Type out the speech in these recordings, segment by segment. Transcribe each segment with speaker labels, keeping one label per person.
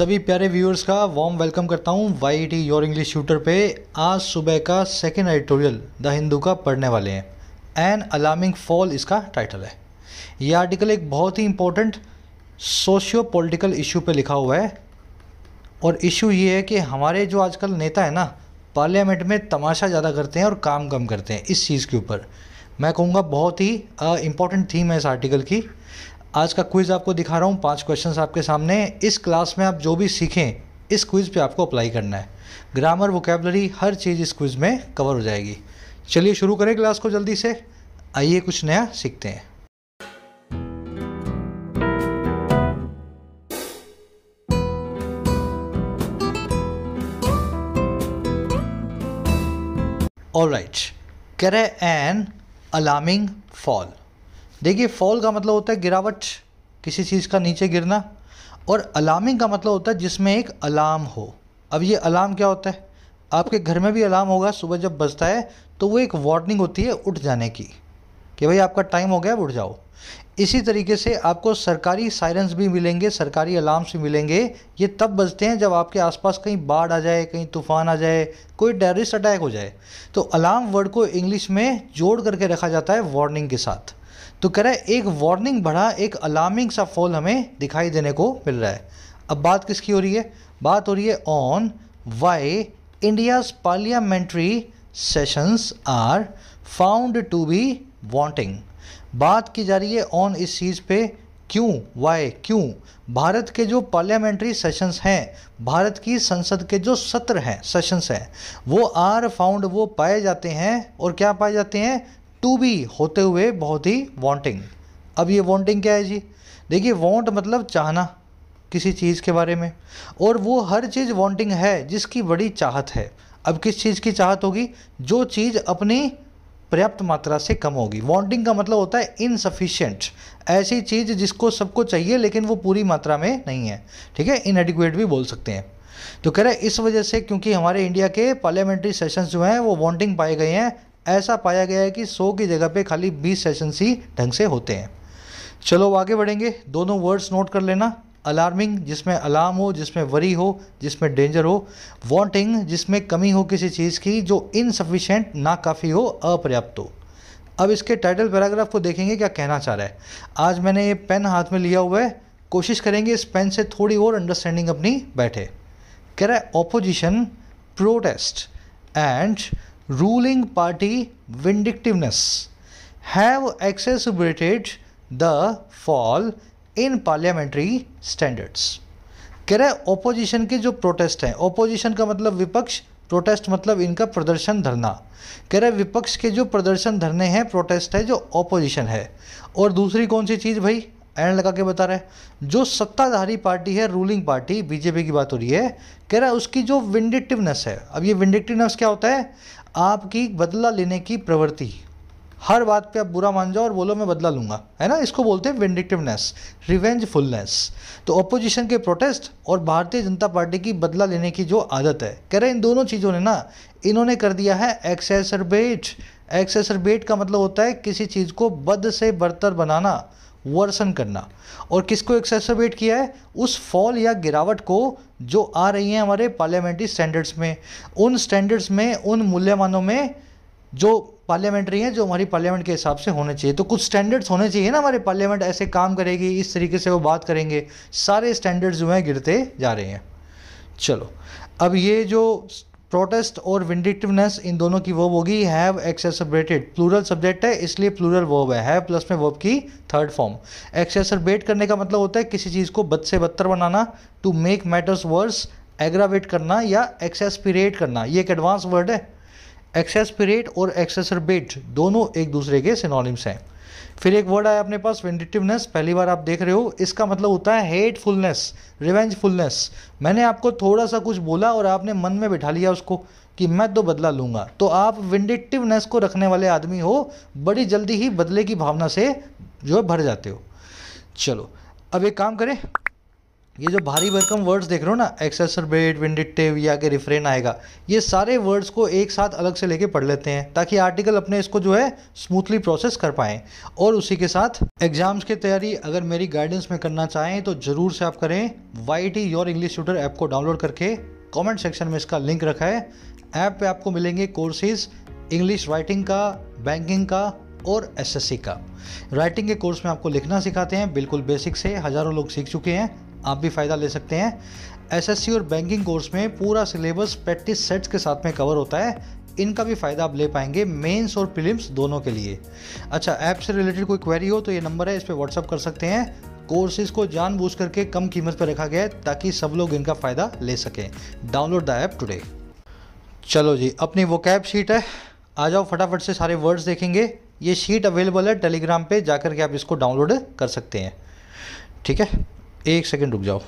Speaker 1: सभी प्यारे व्यूअर्स का वार्म वेलकम करता हूँ Y T your English tutor पे आज सुबह का सेकेंड एडिटोरियल द हिंदू का पढ़ने वाले हैं एन अलार्मिंग फॉल इसका टाइटल है ये आर्टिकल एक बहुत ही इम्पोर्टेंट सोशियो पॉलिटिकल इशू पे लिखा हुआ है और इशू ये है कि हमारे जो आजकल नेता है ना पार्लियामेंट में तमाशा ज़्यादा करते हैं और काम कम करते हैं इस चीज़ के ऊपर मैं कहूँगा बहुत ही इम्पोर्टेंट थीम है इस आर्टिकल की आज का क्विज़ आपको दिखा रहा हूँ पांच क्वेश्चन आपके सामने इस क्लास में आप जो भी सीखें इस क्विज़ पे आपको अप्लाई करना है ग्रामर वोकेबलरी हर चीज़ इस क्विज़ में कवर हो जाएगी चलिए शुरू करें क्लास को जल्दी से आइए कुछ नया सीखते हैं ऑल राइट कह रहे एन अलार्मिंग फॉल देखिए फॉल का मतलब होता है गिरावट किसी चीज़ का नीचे गिरना और अलार्मिंग का मतलब होता है जिसमें एक अलार्म हो अब ये अलार्म क्या होता है आपके घर में भी अलार्म होगा सुबह जब बजता है तो वो एक वार्निंग होती है उठ जाने की कि भाई आपका टाइम हो गया उठ जाओ इसी तरीके से आपको सरकारी साइरेंस भी मिलेंगे सरकारी अलार्म्स भी मिलेंगे ये तब बजते हैं जब आपके आसपास कहीं बाढ़ आ जाए कहीं तूफान आ जाए कोई टेररिस्ट अटैक हो जाए तो अलार्म वर्ड को इंग्लिश में जोड़ करके रखा जाता है वार्निंग के साथ तो कह रहा है एक वार्निंग बढ़ा एक अलार्मिंग सा फॉल हमें दिखाई देने को मिल रहा है अब बात किसकी हो रही है बात हो रही है on why India's parliamentary sessions are found to be wanting बात की जा रही है ऑन इस चीज़ पे क्यों वाई क्यों भारत के जो पार्लियामेंट्री सेशंस हैं भारत की संसद के जो सत्र हैं सेशंस हैं वो आर फाउंड वो पाए जाते हैं और क्या पाए जाते हैं टू बी होते हुए बहुत ही वॉन्टिंग अब ये वॉन्टिंग क्या है जी देखिए वॉन्ट मतलब चाहना किसी चीज़ के बारे में और वो हर चीज़ वॉन्टिंग है जिसकी बड़ी चाहत है अब किस चीज़ की चाहत होगी जो चीज़ अपनी पर्याप्त मात्रा से कम होगी वॉन्टिंग का मतलब होता है इनसफिशियंट ऐसी चीज़ जिसको सबको चाहिए लेकिन वो पूरी मात्रा में नहीं है ठीक है इनएडिक्वेट भी बोल सकते हैं तो कह रहे इस वजह से क्योंकि हमारे इंडिया के पार्लियामेंट्री सेशंस जो हैं वो वॉन्टिंग पाए गए हैं ऐसा पाया गया है कि 100 की जगह पे खाली 20 सेशन ही ढंग से होते हैं चलो आगे बढ़ेंगे दोनों वर्ड्स नोट कर लेना अलार्मिंग जिसमें अलार्म हो जिसमें वरी हो जिसमें डेंजर हो वांटिंग जिसमें कमी हो किसी चीज़ की जो इनसफिशेंट ना काफ़ी हो अपर्याप्त हो अब इसके टाइटल पैराग्राफ को देखेंगे क्या कहना चाह रहा है आज मैंने ये पेन हाथ में लिया हुआ है कोशिश करेंगे इस पेन से थोड़ी और अंडरस्टैंडिंग अपनी बैठे कह रहा है opposition protest and ruling party vindictiveness have exacerbated the fall in parliamentary standards कह रहे ऑपोजिशन के जो प्रोटेस्ट हैं ओपोजिशन का मतलब विपक्ष प्रोटेस्ट मतलब इनका प्रदर्शन धरना कह रहे विपक्ष के जो प्रदर्शन धरने हैं प्रोटेस्ट है जो ऑपोजिशन है और दूसरी कौन सी चीज़ भाई एंड लगा के बता रहे हैं जो सत्ताधारी पार्टी है रूलिंग पार्टी बीजेपी की बात हो रही है कह रहा है उसकी जो विंडिक्टिवनेस है अब ये विंडिक्टिवनेस क्या होता है आपकी बदला लेने की प्रवृत्ति हर बात पे आप बुरा मान जाओ और बोलो मैं बदला लूंगा है ना इसको बोलते हैं विंडिक्टिवनेस रिवेंजफुलनेस तो अपोजिशन के प्रोटेस्ट और भारतीय जनता पार्टी की बदला लेने की जो आदत है कह रहे हैं इन दोनों चीज़ों ने ना इन्होंने कर दिया है एक्सेसरबेट एक्सेसरबेट का मतलब होता है किसी चीज़ को बद से बदतर बनाना वर्सन करना और किसको एक्सेसरबेट किया है उस फॉल या गिरावट को जो आ रही है हमारे पार्लियामेंट्री स्टैंडर्ड्स में उन स्टैंडर्ड्स में उन मूल्यमानों में जो पार्लियामेंट्री हैं जो हमारी पार्लियामेंट के हिसाब से होने चाहिए तो कुछ स्टैंडर्ड्स होने चाहिए ना हमारे पार्लियामेंट ऐसे काम करेगी इस तरीके से वो बात करेंगे सारे स्टैंडर्ड्स जो हैं गिरते जा रहे हैं चलो अब ये जो प्रोटेस्ट और विंडिटिवनेस इन दोनों की वर्ब होगी हैव एक्सेसरबेटेड प्लूरल सब्जेक्ट है इसलिए प्लूरल वर्ब है हैव प्लस में वर्ब की थर्ड फॉर्म एक्सेसरबेट करने का मतलब होता है किसी चीज़ को बद से बदतर बनाना to make matters worse aggravate करना या एक्सेसपिरेट करना ये एक एडवांस वर्ड है एक्सेसपिरेट और एक्सेसरबेट दोनों एक दूसरे के सिनोनिम्स हैं फिर एक वर्ड आया अपने पास वेंडिटिवनेस पहली बार आप देख रहे हो इसका मतलब होता है हेटफुलनेस रिवेंजफुलनेस मैंने आपको थोड़ा सा कुछ बोला और आपने मन में बिठा लिया उसको कि मैं तो बदला लूंगा तो आप विंडिटिवनेस को रखने वाले आदमी हो बड़ी जल्दी ही बदले की भावना से जो है भर जाते हो चलो अब एक काम करें ये जो भारी भरकम वर्ड्स देख रहे हो ना बेट विंडिटिव या के रिफ्रेन आएगा ये सारे वर्ड्स को एक साथ अलग से लेके पढ़ लेते हैं ताकि आर्टिकल अपने इसको जो है स्मूथली प्रोसेस कर पाएँ और उसी के साथ एग्जाम्स की तैयारी अगर मेरी गाइडेंस में करना चाहें तो ज़रूर से आप करें Y T your English tutor app को डाउनलोड करके कॉमेंट सेक्शन में इसका लिंक रखा है ऐप पे आपको मिलेंगे कोर्सेज इंग्लिश राइटिंग का बैंकिंग का और एसएससी का राइटिंग के कोर्स में आपको लिखना सिखाते हैं बिल्कुल बेसिक से हज़ारों लोग सीख चुके हैं आप भी फ़ायदा ले सकते हैं एसएससी और बैंकिंग कोर्स में पूरा सिलेबस प्रैक्टिस सेट्स के साथ में कवर होता है इनका भी फ़ायदा आप ले पाएंगे मेंस और प्रीलिम्स दोनों के लिए अच्छा ऐप से रिलेटेड कोई क्वेरी हो तो ये नंबर है इस पर व्हाट्सअप कर सकते हैं कोर्सेज को जानबूझ करके कम कीमत पर रखा गया है ताकि सब लोग इनका फ़ायदा ले सकें डाउनलोड द ऐप टुडे चलो जी अपनी वो कैब शीट है आ जाओ फटाफट से सारे वर्ड्स देखेंगे ये शीट अवेलेबल है टेलीग्राम पे जाकर के आप इसको डाउनलोड कर सकते हैं ठीक है एक सेकेंड रुक जाओ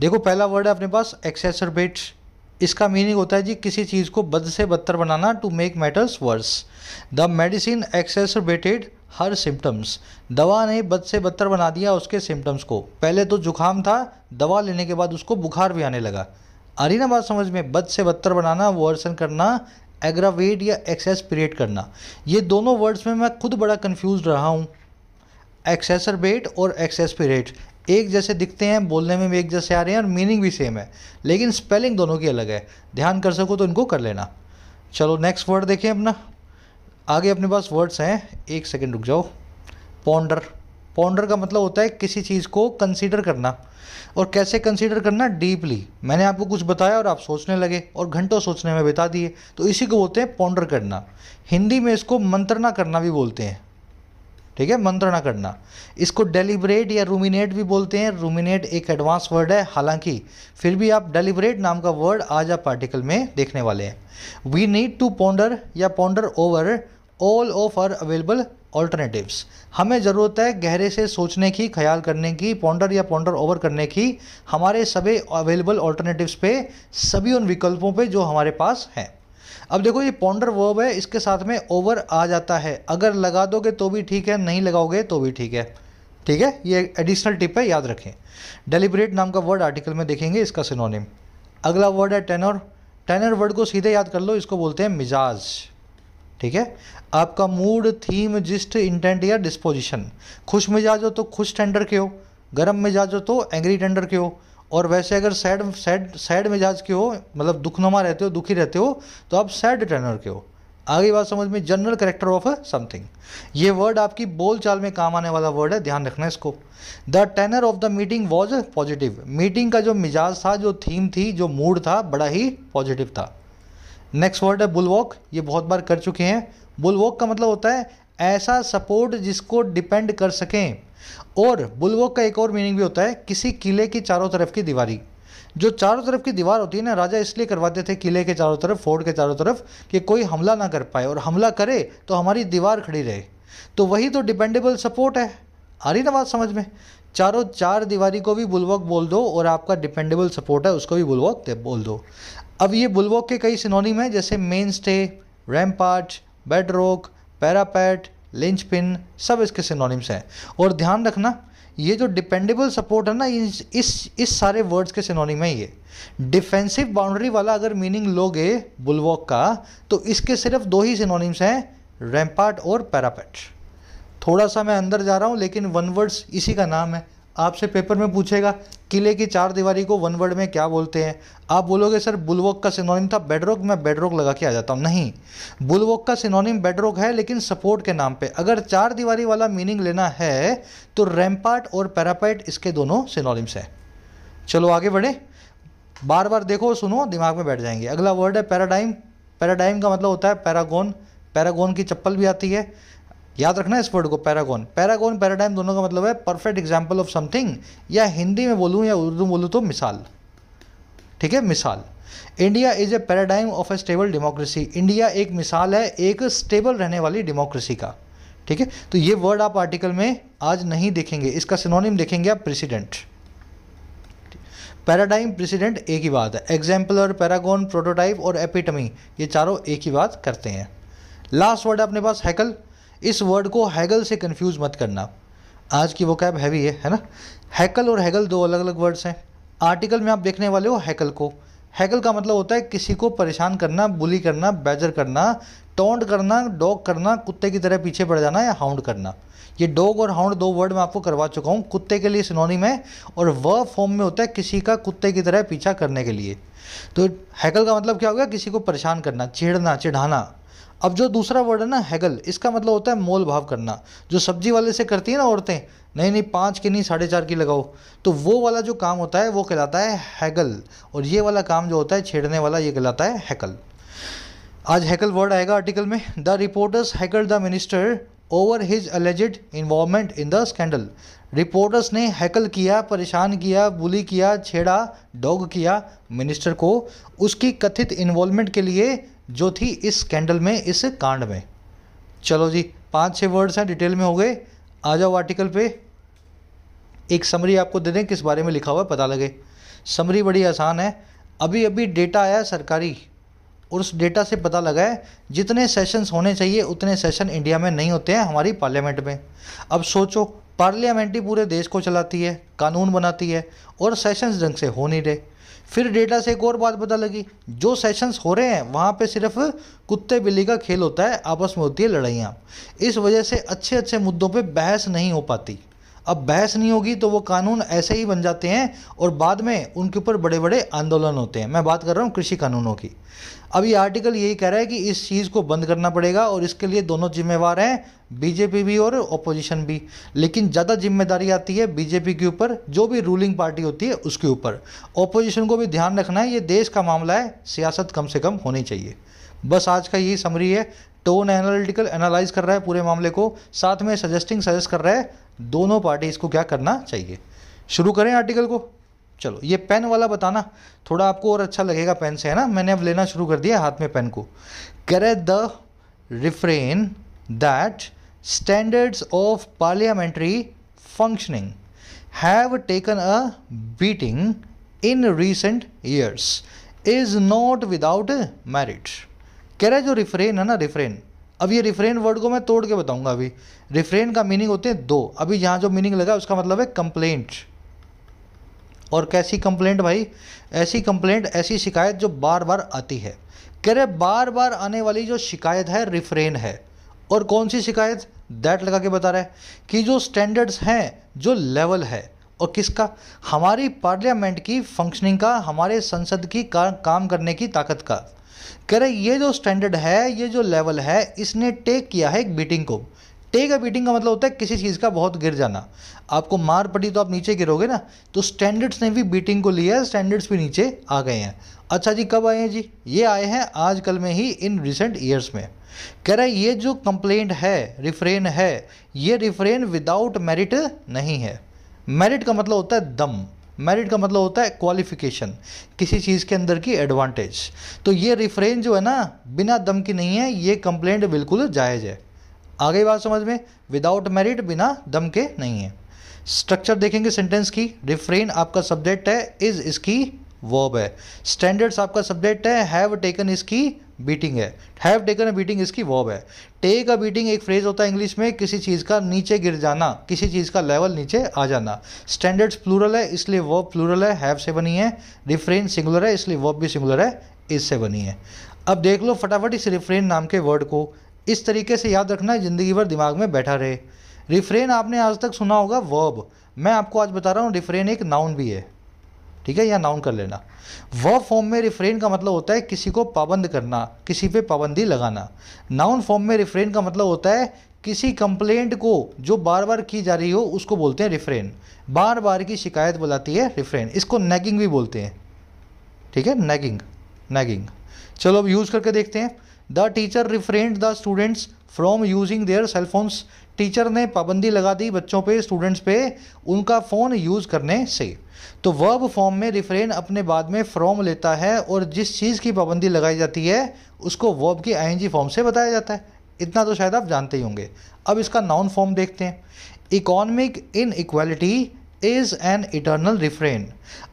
Speaker 1: देखो पहला वर्ड है अपने पास एक्सेसरबेट इसका मीनिंग होता है जी किसी चीज़ को बद से बदतर बनाना to make matters worse the medicine exacerbated her symptoms दवा ने बद से बदतर बना दिया उसके सिम्टम्स को पहले तो जुकाम था दवा लेने के बाद उसको बुखार भी आने लगा आ रही ना बात समझ में बद से बदतर बनाना वर्सन करना एग्रावेट या एक्सेस एक्सेसपरेट करना ये दोनों वर्ड्स में मैं खुद बड़ा कन्फ्यूज रहा हूँ एक्सेसरबेट और एक्सेसपरेट एक जैसे दिखते हैं बोलने में भी एक जैसे आ रहे हैं और मीनिंग भी सेम है लेकिन स्पेलिंग दोनों की अलग है ध्यान कर सको तो इनको कर लेना चलो नेक्स्ट वर्ड देखें अपना आगे अपने पास वर्ड्स हैं एक सेकेंड रुक जाओ पॉन्डर पॉन्डर का मतलब होता है किसी चीज़ को कंसीडर करना और कैसे कंसिडर करना डीपली मैंने आपको कुछ बताया और आप सोचने लगे और घंटों सोचने में बिता दिए तो इसी को बोलते हैं पॉन्डर करना हिंदी में इसको मंत्रणा करना भी बोलते हैं ठीक है मंत्रणा करना इसको डेलीबरेट या रूमिनेट भी बोलते हैं रूमिनेट एक एडवांस वर्ड है हालांकि फिर भी आप डेलीबरेट नाम का वर्ड आज आप आर्टिकल में देखने वाले हैं वी नीड टू पोंडर या ponder over all of our available alternatives हमें ज़रूरत है गहरे से सोचने की ख्याल करने की पोंडर या पोंडर ओवर करने की हमारे सभी अवेलेबल ऑल्टरनेटिव्स पे सभी उन विकल्पों पे जो हमारे पास हैं अब देखो ये पॉन्डर वर्ब है इसके साथ में ओवर आ जाता है अगर लगा दोगे तो भी ठीक है नहीं लगाओगे तो भी ठीक है ठीक है ये एडिशनल टिप है याद रखें डेलिब्रेट नाम का वर्ड आर्टिकल में देखेंगे इसका सिनोनिम अगला वर्ड है टेनर टेनर वर्ड को सीधे याद कर लो इसको बोलते हैं मिजाज ठीक है आपका मूड थीम जिस्ट इंटेंट या डिस्पोजिशन खुश मिजाज हो तो खुश टेंडर के हो गर्म मिजाज हो तो एंग्री टेंडर के हो और वैसे अगर सैड सैड सैड मिजाज के हो मतलब दुखनुमा रहते हो दुखी रहते हो तो आप सैड टर्नर के हो आगे बात समझ में जनरल करेक्टर ऑफ समथिंग ये वर्ड आपकी बोल चाल में काम आने वाला वर्ड है ध्यान रखना इसको the tenor of the meeting was positive meeting का जो मिजाज था जो थीम थी जो मूड था बड़ा ही पॉजिटिव था नेक्स्ट वर्ड है बुलवॉक ये बहुत बार कर चुके हैं बुलवॉक का मतलब होता है ऐसा सपोर्ट जिसको डिपेंड कर सकें और बुलवोक का एक और मीनिंग भी होता है किसी किले की चारों तरफ की दीवारी जो चारों तरफ की दीवार होती है ना राजा इसलिए करवाते थे किले के चारों तरफ फोर्ट के चारों तरफ कि कोई हमला ना कर पाए और हमला करे तो हमारी दीवार खड़ी रहे तो वही तो डिपेंडेबल सपोर्ट है आ रही ना बात समझ में चारों चार दीवारी को भी बुलवक बोल दो और आपका डिपेंडेबल सपोर्ट है उसको भी बुलवॉक बोल दो अब ये बुलवक के कई सिनोनिम हैं जैसे मेन स्टे रैम्पार्ट रोक पैरापैट लिंच पिन सब इसके सिनोनिम्स हैं और ध्यान रखना ये जो डिपेंडेबल सपोर्ट है ना इस इस सारे वर्ड्स के सिनोनिम है ये डिफेंसिव बाउंड्री वाला अगर मीनिंग लोगे बुलवॉक का तो इसके सिर्फ दो ही सिनोनिम्स हैं रैम्पार्ट और पैरापेट थोड़ा सा मैं अंदर जा रहा हूँ लेकिन वन वर्ड्स इसी का नाम है आपसे पेपर में पूछेगा किले की चार दीवारी को वन वर्ड में क्या बोलते हैं आप बोलोगे सर बुलवॉक का सिनोनिम था बेडरॉक मैं बेडरॉक लगा के आ जाता हूँ नहीं बुलवॉक का सिनोनिम बेडरोक है लेकिन सपोर्ट के नाम पे अगर चार दीवारी वाला मीनिंग लेना है तो रैमपार्ट और पैरापाइट इसके दोनों सिनोनिम्स हैं चलो आगे बढ़े बार बार देखो सुनो दिमाग में बैठ जाएंगे अगला वर्ड है पैराडाइम पैराडाइम का मतलब होता है पैरागोन पैरागोन की चप्पल भी आती है याद रखना इस वर्ड को पैरागॉन पैरागॉन पैराडाइम दोनों का मतलब है परफेक्ट एग्जाम्पल ऑफ समथिंग या हिंदी में बोलूँ या उर्दू में बोलूँ तो मिसाल ठीक है मिसाल India is a paradigm of a stable democracy India एक मिसाल है एक स्टेबल रहने वाली डेमोक्रेसी का ठीक है तो ये वर्ड आप आर्टिकल में आज नहीं देखेंगे इसका सिनोनिम देखेंगे आप प्रेसिडेंट पैराडाइम प्रेसिडेंट एक ही बात है एग्जाम्पलर पैरागॉन प्रोटोटाइप और एपिटमी ये चारों एक ही बात करते हैं लास्ट वर्ड है अपने पास हैकल इस वर्ड को हैगल से कन्फ्यूज़ मत करना आज की वो कैब हैवी है है ना हैकल और हैगल दो अलग अलग वर्ड्स हैं आर्टिकल में आप देखने वाले हो हैकल को हैकल का मतलब होता है किसी को परेशान करना बुली करना बैजर करना टोंड करना डॉग करना कुत्ते की तरह पीछे पड़ जाना या हाउंड करना ये डॉग और हाउंड दो वर्ड मैं आपको करवा चुका हूँ कुत्ते के लिए सिनोनिम है और वह फॉर्म में होता है किसी का कुत्ते की तरह पीछा करने के लिए तो हैकल का मतलब क्या हो गया किसी को परेशान करना चिढ़ना चिढ़ाना अब जो दूसरा वर्ड है ना हैगल इसका मतलब होता है मोल भाव करना जो सब्जी वाले से करती है ना औरतें नहीं नहीं पाँच की नहीं साढ़े चार की लगाओ तो वो वाला जो काम होता है वो कहलाता है हैगल और ये वाला काम जो होता है छेड़ने वाला ये कहलाता है हैकल आज हैकल वर्ड आएगा आर्टिकल में the reporters heckle the minister over his alleged involvement in the scandal reporters ने हैकल किया परेशान किया बुली किया छेड़ा डॉग किया मिनिस्टर को उसकी कथित इन्वॉल्वमेंट के लिए जो थी इस स्कैंडल में इस कांड में चलो जी पाँच छः वर्ड्स हैं डिटेल में हो गए आ जाओ आर्टिकल पे एक समरी आपको दे दें किस बारे में लिखा हुआ है पता लगे समरी बड़ी आसान है अभी अभी डेटा आया सरकारी और उस डेटा से पता लगा है जितने सेशंस होने चाहिए उतने सेशन इंडिया में नहीं होते हैं हमारी पार्लियामेंट में अब सोचो पार्लियामेंट ही पूरे देश को चलाती है कानून बनाती है और सेशंस ढंग से हो नहीं रहे फिर डेटा से एक और बात पता लगी जो सेशंस हो रहे हैं वहाँ पे सिर्फ कुत्ते बिल्ली का खेल होता है आपस में होती है लड़ाइयाँ इस वजह से अच्छे अच्छे मुद्दों पे बहस नहीं हो पाती अब बहस नहीं होगी तो वो कानून ऐसे ही बन जाते हैं और बाद में उनके ऊपर बड़े बड़े आंदोलन होते हैं मैं बात कर रहा हूँ कृषि कानूनों की अब ये आर्टिकल यही कह रहा है कि इस चीज़ को बंद करना पड़ेगा और इसके लिए दोनों जिम्मेवार हैं बीजेपी भी और ओपोजिशन भी लेकिन ज़्यादा जिम्मेदारी आती है बीजेपी के ऊपर जो भी रूलिंग पार्टी होती है उसके ऊपर ओपोजिशन को भी ध्यान रखना है ये देश का मामला है सियासत कम से कम होनी चाहिए बस आज का यही समरी है टोन एनालिटिकल एनालाइज कर रहा है पूरे मामले को साथ में सजेस्टिंग सजेस्ट कर रहा है दोनों पार्टीज़ को क्या करना चाहिए शुरू करें आर्टिकल को चलो ये पेन वाला बताना थोड़ा आपको और अच्छा लगेगा पेन से है ना मैंने अब लेना शुरू कर दिया हाथ में पेन को करे the refrain that standards of parliamentary functioning have taken a beating in recent years is not without merit कह जो रिफ्रेन है ना रिफ्रेन अब ये रिफ्रेन वर्ड को मैं तोड़ के बताऊंगा अभी रिफ्रेन का मीनिंग होते हैं दो अभी यहाँ जो मीनिंग लगा उसका मतलब है कंप्लेंट और कैसी कंप्लेंट भाई ऐसी कंप्लेंट ऐसी शिकायत जो बार बार आती है कह रहे बार बार आने वाली जो शिकायत है रिफ्रेन है और कौन सी शिकायत दैट लगा के बता रहा है कि जो स्टैंडर्ड्स हैं जो लेवल है और किसका हमारी पार्लियामेंट की फंक्शनिंग का हमारे संसद की का, काम करने की ताकत का कह रहे ये जो स्टैंडर्ड है ये जो लेवल है इसने टेक किया है एक बीटिंग को टेक अ बीटिंग का मतलब होता है किसी चीज़ का बहुत गिर जाना आपको मार पड़ी तो आप नीचे गिरोगे ना तो स्टैंडर्ड्स ने भी बीटिंग को लिया है स्टैंडर्ड्स भी नीचे आ गए हैं अच्छा जी कब आए हैं जी ये आए हैं आजकल में ही इन रिसेंट ईयर्स में कह रहा है ये जो कंप्लेंट है रिफ्रेन है ये रिफ्रेन विदाउट मेरिट नहीं है मेरिट का मतलब होता है दम मेरिट का मतलब होता है क्वालिफिकेशन किसी चीज़ के अंदर की एडवांटेज तो ये रिफ्रेन जो है ना बिना दम की नहीं है ये कंप्लेंट बिल्कुल जायज़ है आगे बात समझ में विदाउट मेरिट बिना दम के नहीं है स्ट्रक्चर देखेंगे सेंटेंस की रिफ्रेन आपका सब्जेक्ट है इज इसकी वर्ब है स्टैंडर्ड्स आपका सब्जेक्ट है हैव टेकन इसकी बीटिंग है हैव टेकन अ बीटिंग इसकी वर्ब है टेक अ बीटिंग एक फ्रेज होता है इंग्लिश में किसी चीज़ का नीचे गिर जाना किसी चीज़ का लेवल नीचे आ जाना स्टैंडर्ड्स प्लूरल है इसलिए वर्ब प्लूरल है हैव से बनी है रिफ्रेन सिंगुलर है इसलिए वर्ब भी सिंगुलर है इससे बनी है अब देख लो फटाफट इस रिफ्रेन नाम के वर्ड को इस तरीके से याद रखना ज़िंदगी भर दिमाग में बैठा रहे रिफ्रेन आपने आज तक सुना होगा वर्ब मैं आपको आज बता रहा हूँ रिफ्रेन एक नाउन भी है ठीक है या नाउन कर लेना वर्ब फॉर्म में रिफ्रेन का मतलब होता है किसी को पाबंद करना किसी पे पाबंदी लगाना नाउन फॉर्म में रिफ्रेन का मतलब होता है किसी कंप्लेंट को जो बार बार की जा रही हो उसको बोलते हैं रिफ्रेन बार बार की शिकायत बुलाती है रिफ्रेन इसको नैगिंग भी बोलते हैं ठीक है नैगिंग नैगिंग चलो अब यूज़ करके देखते हैं the teacher refrained the students from using their cellphones teacher ने पाबंदी लगा दी बच्चों पे स्टूडेंट्स पे उनका फ़ोन यूज़ करने से तो वर्ब फॉर्म में रिफ्रेन अपने बाद में फ्रॉम लेता है और जिस चीज़ की पाबंदी लगाई जाती है उसको वर्ब की आईएनजी फॉर्म से बताया जाता है इतना तो शायद आप जानते ही होंगे अब इसका नाउन फॉर्म देखते हैं economic inequality is an eternal refrain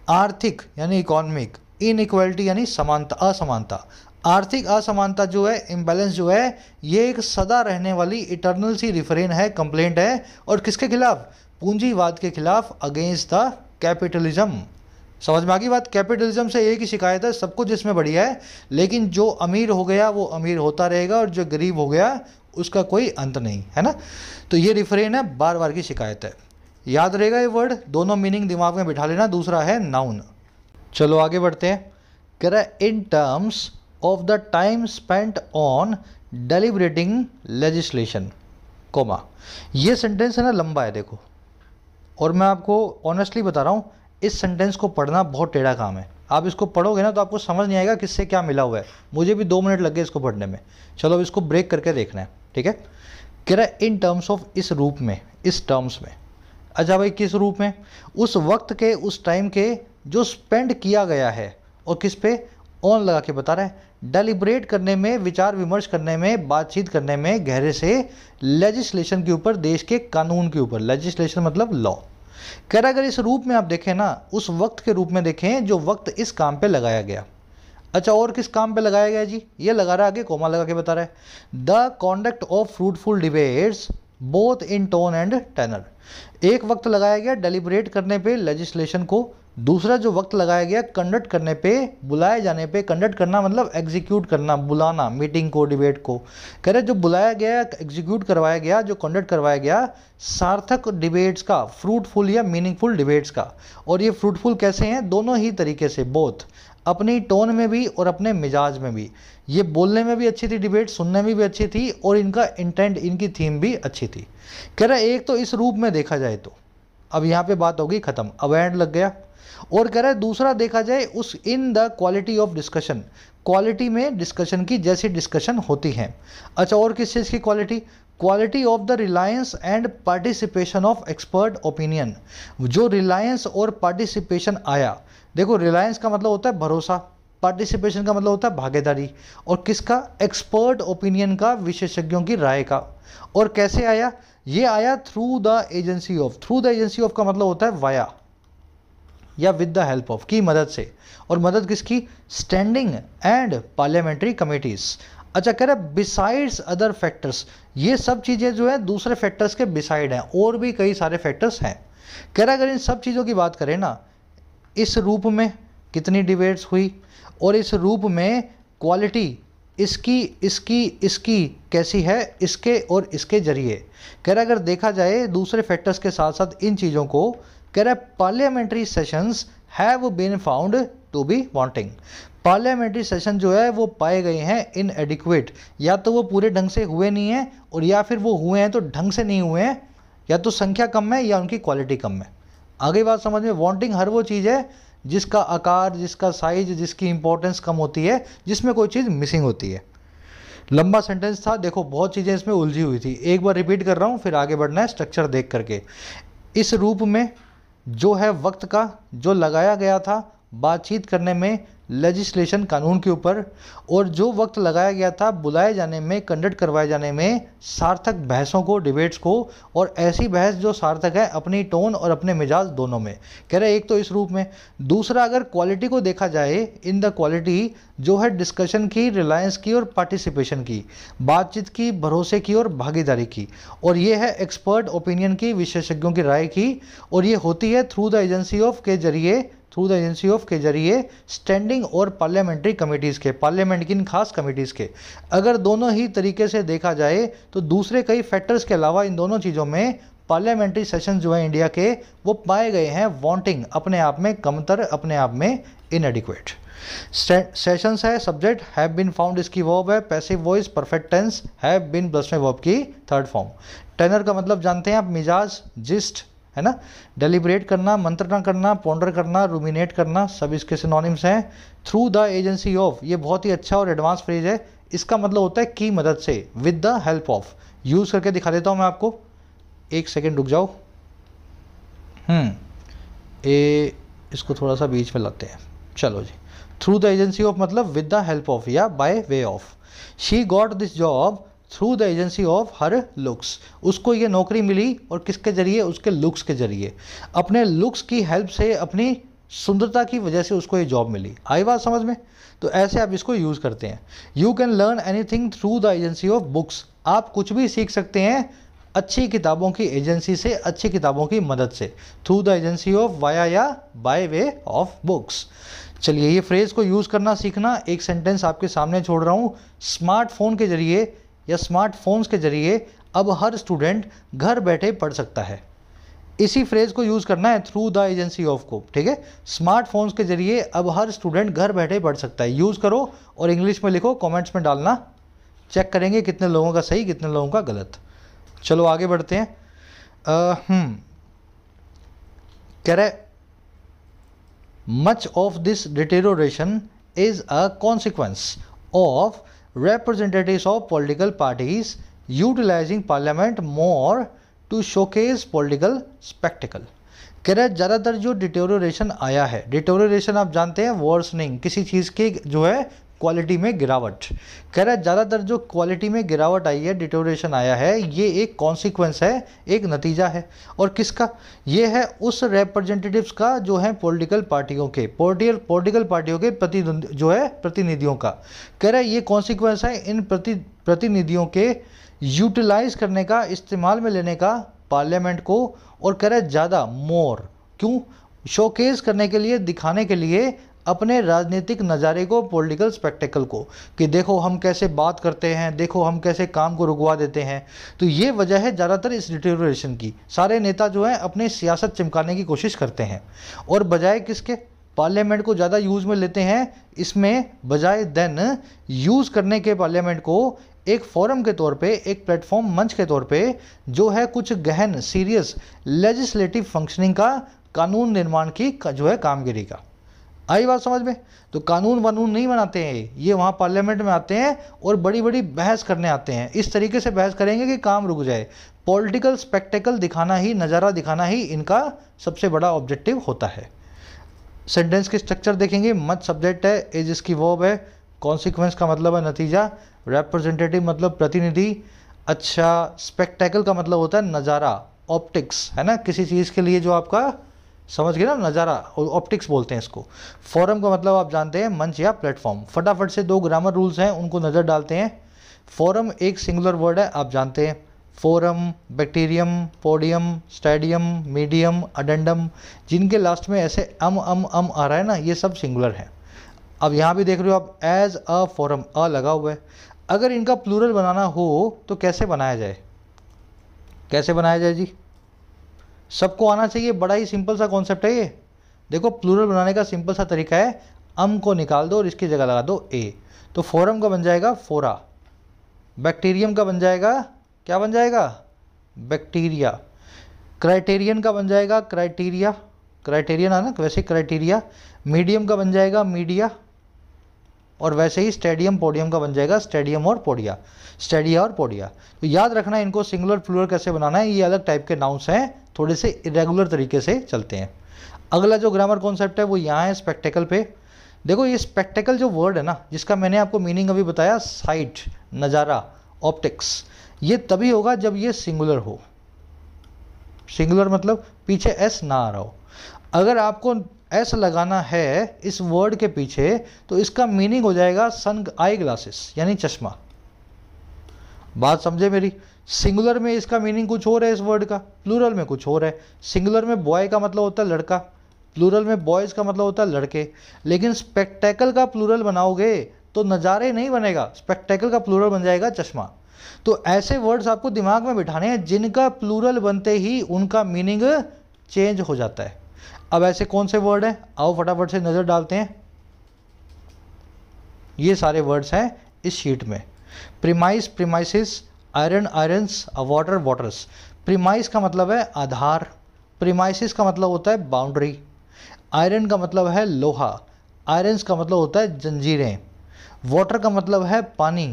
Speaker 1: आर्थिक यानी इकोनॉमिक इन इक्वालिटी यानी समानता असमानता आर्थिक असमानता जो है इम्बैलेंस जो है ये एक सदा रहने वाली इटर्नल सी रिफरेन है कंप्लेंट है और किसके खिलाफ पूंजीवाद के खिलाफ अगेंस्ट द कैपिटलिज्म समझ में आ गई बात कैपिटलिज्म से एक ही शिकायत है सब कुछ इसमें बढ़िया है लेकिन जो अमीर हो गया वो अमीर होता रहेगा और जो गरीब हो गया उसका कोई अंत नहीं है ना तो ये रिफरेन है बार बार की शिकायत है याद रहेगा ये वर्ड दोनों मीनिंग दिमाग में बिठा लेना दूसरा है नाउन चलो आगे बढ़ते हैं करें in terms of the time spent on deliberating legislation comma ये सेंटेंस है ना लंबा है देखो और मैं आपको ऑनेस्टली बता रहा हूँ इस सेंटेंस को पढ़ना बहुत टेढ़ा काम है आप इसको पढ़ोगे ना तो आपको समझ नहीं आएगा किससे क्या मिला हुआ है मुझे भी दो मिनट लग गए इसको पढ़ने में चलो अब इसको ब्रेक करके देखना है ठीक है कह रहा है इन टर्म्स ऑफ इस रूप में इस टर्म्स में अच्छा भाई किस रूप में उस वक्त के उस टाइम के जो स्पेंड किया गया है और किस पे ऑन लगा के बता रहा है डेलिब्रेट करने में विचार विमर्श करने में बातचीत करने में गहरे से लेजिस्लेशन के ऊपर देश के कानून के ऊपर लेजिस्लेशन मतलब लॉ कह रहा अगर इस रूप में आप देखें ना उस वक्त के रूप में देखें जो वक्त इस काम पे लगाया गया अच्छा और किस काम पे लगाया गया जी ये लगा रहा है आगे कोमा लगा के बता रहा है the conduct of fruitful debates both in tone and tenor एक वक्त लगाया गया डेलिब्रेट करने पे लेजिस्लेशन को दूसरा जो वक्त लगाया गया कंडक्ट करने पे बुलाए जाने पे कंडक्ट करना मतलब एग्जीक्यूट करना बुलाना मीटिंग को डिबेट को कह रहे जो बुलाया गया एग्जीक्यूट करवाया गया जो कंडक्ट करवाया गया सार्थक डिबेट्स का फ्रूटफुल या मीनिंगफुल डिबेट्स का और ये फ्रूटफुल कैसे हैं दोनों ही तरीके से बोथ अपनी टोन में भी और अपने मिजाज में भी ये बोलने में भी अच्छी थी डिबेट सुनने में भी अच्छी थी और इनका इंटेंट इनकी थीम भी अच्छी थी कह रहा एक तो इस रूप में देखा जाए तो अब यहाँ पे बात होगी ख़त्म अवैंड लग गया और कह रहा है दूसरा देखा जाए उस in the quality of discussion quality में डिस्कशन की जैसी डिस्कशन होती है अच्छा और किस चीज़ की quality quality of the reliance and participation of expert opinion जो रिलायंस और पार्टिसिपेशन आया देखो रिलायंस का मतलब होता है भरोसा पार्टिसिपेशन का मतलब होता है भागीदारी और किसका एक्सपर्ट ओपिनियन का विशेषज्ञों की राय का और कैसे आया ये आया through the agency of through the agency of का मतलब होता है वाया या विद द हेल्प ऑफ की मदद से और मदद किसकी स्टैंडिंग एंड पार्लियामेंट्री कमेटीज़ अच्छा कह रहे बिसाइड्स अदर फैक्टर्स ये सब चीज़ें जो है दूसरे फैक्टर्स के बिसाइड हैं और भी कई सारे फैक्टर्स हैं कह रहा अगर इन सब चीज़ों की बात करें ना इस रूप में कितनी डिबेट्स हुई और इस रूप में क्वालिटी इसकी इसकी इसकी कैसी है इसके और इसके जरिए कह रहा अगर देखा जाए दूसरे फैक्टर्स के साथ साथ इन चीज़ों को कह parliamentary sessions have been found to be wanting parliamentary session जो है वो पाए गए हैं इन एडिक्वेट या तो वो पूरे ढंग से हुए नहीं हैं और या फिर वो हुए हैं तो ढंग से नहीं हुए हैं या तो संख्या कम है या उनकी क्वालिटी कम है आगे बात समझ में वांटिंग हर वो चीज़ है जिसका आकार जिसका साइज जिसकी इंपॉर्टेंस कम होती है जिसमें कोई चीज़ मिसिंग होती है लंबा सेंटेंस था देखो बहुत चीज़ें इसमें उलझी हुई थी एक बार रिपीट कर रहा हूँ फिर आगे बढ़ना है स्ट्रक्चर देख करके इस रूप में जो है वक्त का जो लगाया गया था बातचीत करने में लेजिस्लेशन कानून के ऊपर और जो वक्त लगाया गया था बुलाए जाने में कंडक्ट करवाए जाने में सार्थक बहसों को डिबेट्स को और ऐसी बहस जो सार्थक है अपनी टोन और अपने मिजाज दोनों में कह रहे एक तो इस रूप में दूसरा अगर क्वालिटी को देखा जाए इन द क्वालिटी जो है डिस्कशन की रिलायंस की और पार्टिसिपेशन की बातचीत की भरोसे की और भागीदारी की और ये है एक्सपर्ट ओपिनियन की विशेषज्ञों की राय की और ये होती है थ्रू द एजेंसी ऑफ के जरिए थ्रू द एजेंसी ऑफ के जरिए स्टैंडिंग और पार्लियामेंट्री कमेटीज़ के पार्लियामेंट की इन खास कमेटीज़ के अगर दोनों ही तरीके से देखा जाए तो दूसरे कई फैक्टर्स के अलावा इन दोनों चीज़ों में पार्लियामेंट्री सेशन जो है इंडिया के वो पाए गए हैं वॉन्टिंग अपने आप में कमतर अपने आप में इनएडिक्वेट सेशंस है सब्जेक्ट हैव बीन फाउंड इसकी वर्ब है passive voice perfect tense have been plus में वर्ब की थर्ड फॉर्म टेनर का मतलब जानते हैं आप मिजाज जिस्ट है ना डेलीबरेट करना मंत्रणा करना पोंडर करना रूमिनेट करना सब इसके सिनोनिम्स हैं थ्रू द एजेंसी ऑफ ये बहुत ही अच्छा और एडवांस फ्रेज है इसका मतलब होता है की मदद से with the help of use करके दिखा देता हूं मैं आपको एक सेकेंड रुक जाओ हम्म। ए इसको थोड़ा सा बीच में लाते हैं चलो जी थ्रू द एजेंसी ऑफ मतलब विद द हेल्प ऑफ या by way of she got this job through the agency of her looks उसको ये नौकरी मिली और किसके ज़रिए उसके लुक्स के ज़रिए अपने लुक्स की हेल्प से अपनी सुंदरता की वजह से उसको ये जॉब मिली आई बात समझ में तो ऐसे आप इसको यूज़ करते हैं you can learn anything through the agency of books आप कुछ भी सीख सकते हैं अच्छी किताबों की एजेंसी से अच्छी किताबों की मदद से through the agency of via या बाय वे ऑफ बुक्स चलिए ये फ्रेज़ को यूज़ करना सीखना एक सेंटेंस आपके सामने छोड़ रहा हूँ स्मार्टफोन के जरिए या स्मार्टफोन्स के जरिए अब हर स्टूडेंट घर बैठे पढ़ सकता है इसी फ्रेज को यूज़ करना है through the agency of cope ठीक है स्मार्टफोन्स के जरिए अब हर स्टूडेंट घर बैठे पढ़ सकता है यूज़ करो और इंग्लिश में लिखो कमेंट्स में डालना चेक करेंगे कितने लोगों का सही कितने लोगों का गलत चलो आगे बढ़ते हैं हम्म। कह रहे much of this deterioration is a consequence of representatives of political parties utilizing parliament more to showcase political spectacle कह रहा है ज़्यादातर जो डिटोरोशन आया है डिटोरोशन आप जानते हैं वर्सनिंग किसी चीज़ के जो है क्वालिटी में गिरावट कह रहा है ज़्यादातर जो क्वालिटी में गिरावट आई है डिटोरेशन आया है ये एक कॉन्सिक्वेंस है एक नतीजा है और किसका ये है उस रिप्रेजेंटेटिव्स का जो है पॉलिटिकल पार्टियों के पोलिटिकल पोलिटिकल पार्टियों के प्रतिद्वंद जो है प्रतिनिधियों का कह रहा है ये कॉन्सिक्वेंस है इन प्रति प्रतिनिधियों के यूटिलाइज करने का इस्तेमाल में लेने का पार्लियामेंट को और कह रहा है ज़्यादा मोर क्यों शोकेस करने के लिए दिखाने के लिए अपने राजनीतिक नज़ारे को पॉलिटिकल स्पेक्टेकल को कि देखो हम कैसे बात करते हैं देखो हम कैसे काम को रुकवा देते हैं तो ये वजह है ज़्यादातर इस डिटेरोशन की सारे नेता जो हैं अपनी सियासत चिमकाने की कोशिश करते हैं और बजाय किसके पार्लियामेंट को ज़्यादा यूज़ में लेते हैं इसमें बजाय देन यूज़ करने के पार्लियामेंट को एक फोरम के तौर पे एक प्लेटफॉर्म मंच के तौर पे जो है कुछ गहन सीरियस लेजिस्लेटिव फंक्शनिंग का कानून निर्माण की जो है कामगिरी का आई बात समझ में तो कानून वानून नहीं बनाते हैं ये वहाँ पार्लियामेंट में आते हैं और बड़ी बड़ी बहस करने आते हैं इस तरीके से बहस करेंगे कि काम रुक जाए पॉलिटिकल स्पेक्टेकल दिखाना ही नज़ारा दिखाना ही इनका सबसे बड़ा ऑब्जेक्टिव होता है सेंटेंस के स्ट्रक्चर देखेंगे मत सब्जेक्ट है एज इसकी वॉब है कॉन्सिक्वेंस का मतलब है नतीजा रिप्रेजेंटेटिव मतलब प्रतिनिधि अच्छा स्पेक्टेकल का मतलब होता है नज़ारा ऑप्टिक्स है ना किसी चीज़ के लिए जो आपका समझ गए ना नज़ारा ऑप्टिक्स बोलते हैं इसको फोरम का मतलब आप जानते हैं मंच या प्लेटफॉर्म फटाफट से दो ग्रामर रूल्स हैं उनको नज़र डालते हैं फोरम एक सिंगुलर वर्ड है आप जानते हैं forum bacterium podium stadium medium addendum जिनके लास्ट में ऐसे अम अम अम आ रहा है ना ये सब सिंगुलर हैं अब यहाँ भी देख रहे हो आप एज अ फोरम अ लगा हुआ है अगर इनका प्लूरल बनाना हो तो कैसे बनाया जाए कैसे बनाया जाए जी सबको आना चाहिए बड़ा ही सिंपल सा कॉन्सेप्ट है ये देखो प्लूरल बनाने का सिंपल सा तरीका है अम को निकाल दो और इसकी जगह लगा दो ए तो फोरम का बन जाएगा फोरा बैक्टीरियम का बन जाएगा क्या बन जाएगा बैक्टीरिया क्राइटेरियन का बन जाएगा क्राइटेरिया क्राइटेरियन है ना वैसे क्राइटेरिया मीडियम का बन जाएगा मीडिया और वैसे ही स्टेडियम पोडियम का बन जाएगा स्टेडियम और पोडिया स्टेडिया और पोडिया तो याद रखना इनको सिंगुलर प्लूरल कैसे बनाना है ये अलग टाइप के नाउंस हैं थोड़े से इरेगुलर तरीके से चलते हैं अगला जो ग्रामर कॉन्सेप्ट है वो यहाँ है स्पेक्टेकल पे देखो ये स्पेक्टेकल जो वर्ड है ना जिसका मैंने आपको मीनिंग अभी बताया साइट नज़ारा ऑप्टिक्स ये तभी होगा जब ये सिंगुलर हो सिंगुलर मतलब पीछे एस ना आ रहा हो अगर आपको एस लगाना है इस वर्ड के पीछे तो इसका मीनिंग हो जाएगा सन आई ग्लासेस यानी चश्मा बात समझे मेरी सिंगुलर में इसका मीनिंग कुछ और है इस वर्ड का प्लूरल में कुछ और है सिंगुलर में बॉय का मतलब होता है लड़का प्लूरल में बॉयज़ का मतलब होता है लड़के लेकिन स्पेक्टेकल का प्लूरल बनाओगे तो नज़ारे नहीं बनेगा स्पेक्टेकल का प्लूरल बन जाएगा चश्मा तो ऐसे वर्ड्स आपको दिमाग में बिठाने हैं जिनका प्लूरल बनते ही उनका मीनिंग चेंज हो जाता है अब ऐसे कौन से वर्ड हैं आओ फटाफट से नज़र डालते हैं ये सारे वर्ड्स हैं इस शीट में premise premises iron irons water waters premise का मतलब है आधार प्रिमाइसिस का मतलब होता है बाउंड्री आयरन का मतलब है लोहा आयरन्स का मतलब होता है जंजीरें वाटर का मतलब है पानी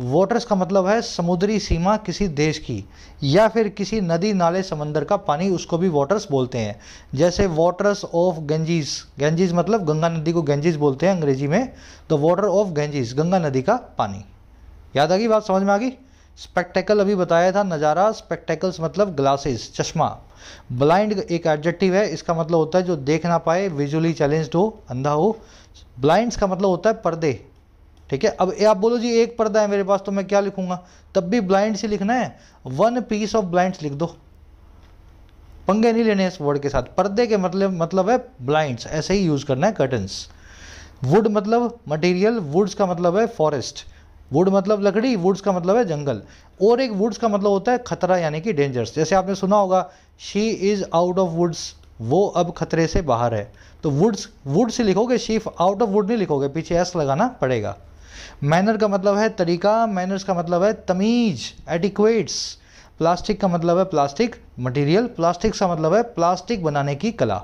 Speaker 1: वाटर्स का मतलब है समुद्री सीमा किसी देश की या फिर किसी नदी नाले समंदर का पानी उसको भी वाटर्स बोलते हैं जैसे वाटर्स ऑफ गंजीज गंजीज मतलब गंगा नदी को गंजीज बोलते हैं अंग्रेजी में तो वाटर ऑफ गंजीज गंगा नदी का पानी याद आ गई बात समझ में आ गई स्पेक्टेकल अभी बताया था नज़ारा स्पेक्टेकल्स मतलब ग्लासेस चश्मा ब्लाइंड एक एडजेक्टिव है इसका मतलब होता है जो देख ना पाए विजुअली चैलेंज्ड हो अंधा हो ब्लाइंड्स का मतलब होता है पर्दे ठीक है अब आप बोलो जी एक पर्दा है मेरे पास तो मैं क्या लिखूंगा तब भी ब्लाइंड से लिखना है वन पीस ऑफ ब्लाइंड लिख दो पंगे नहीं लेने इस वर्ड के साथ पर्दे के मतलब मतलब है ब्लाइंड्स ऐसे ही यूज करना है कर्टन्स वुड मतलब मटेरियल वुड्स का मतलब है फॉरेस्ट वुड मतलब लकड़ी वुड्स का मतलब है जंगल और एक वुड्स का मतलब होता है खतरा यानी कि डेंजर्स जैसे आपने सुना होगा she is out of woods वो अब खतरे से बाहर है तो वुड्स वुड से लिखोगे शीफ आउट ऑफ वुड नहीं लिखोगे पीछे एस लगाना पड़ेगा मैनर का मतलब है तरीका मैनर्स का मतलब है तमीज एडिक्वेट्स प्लास्टिक का मतलब है प्लास्टिक मटेरियल प्लास्टिक का मतलब है प्लास्टिक बनाने की कला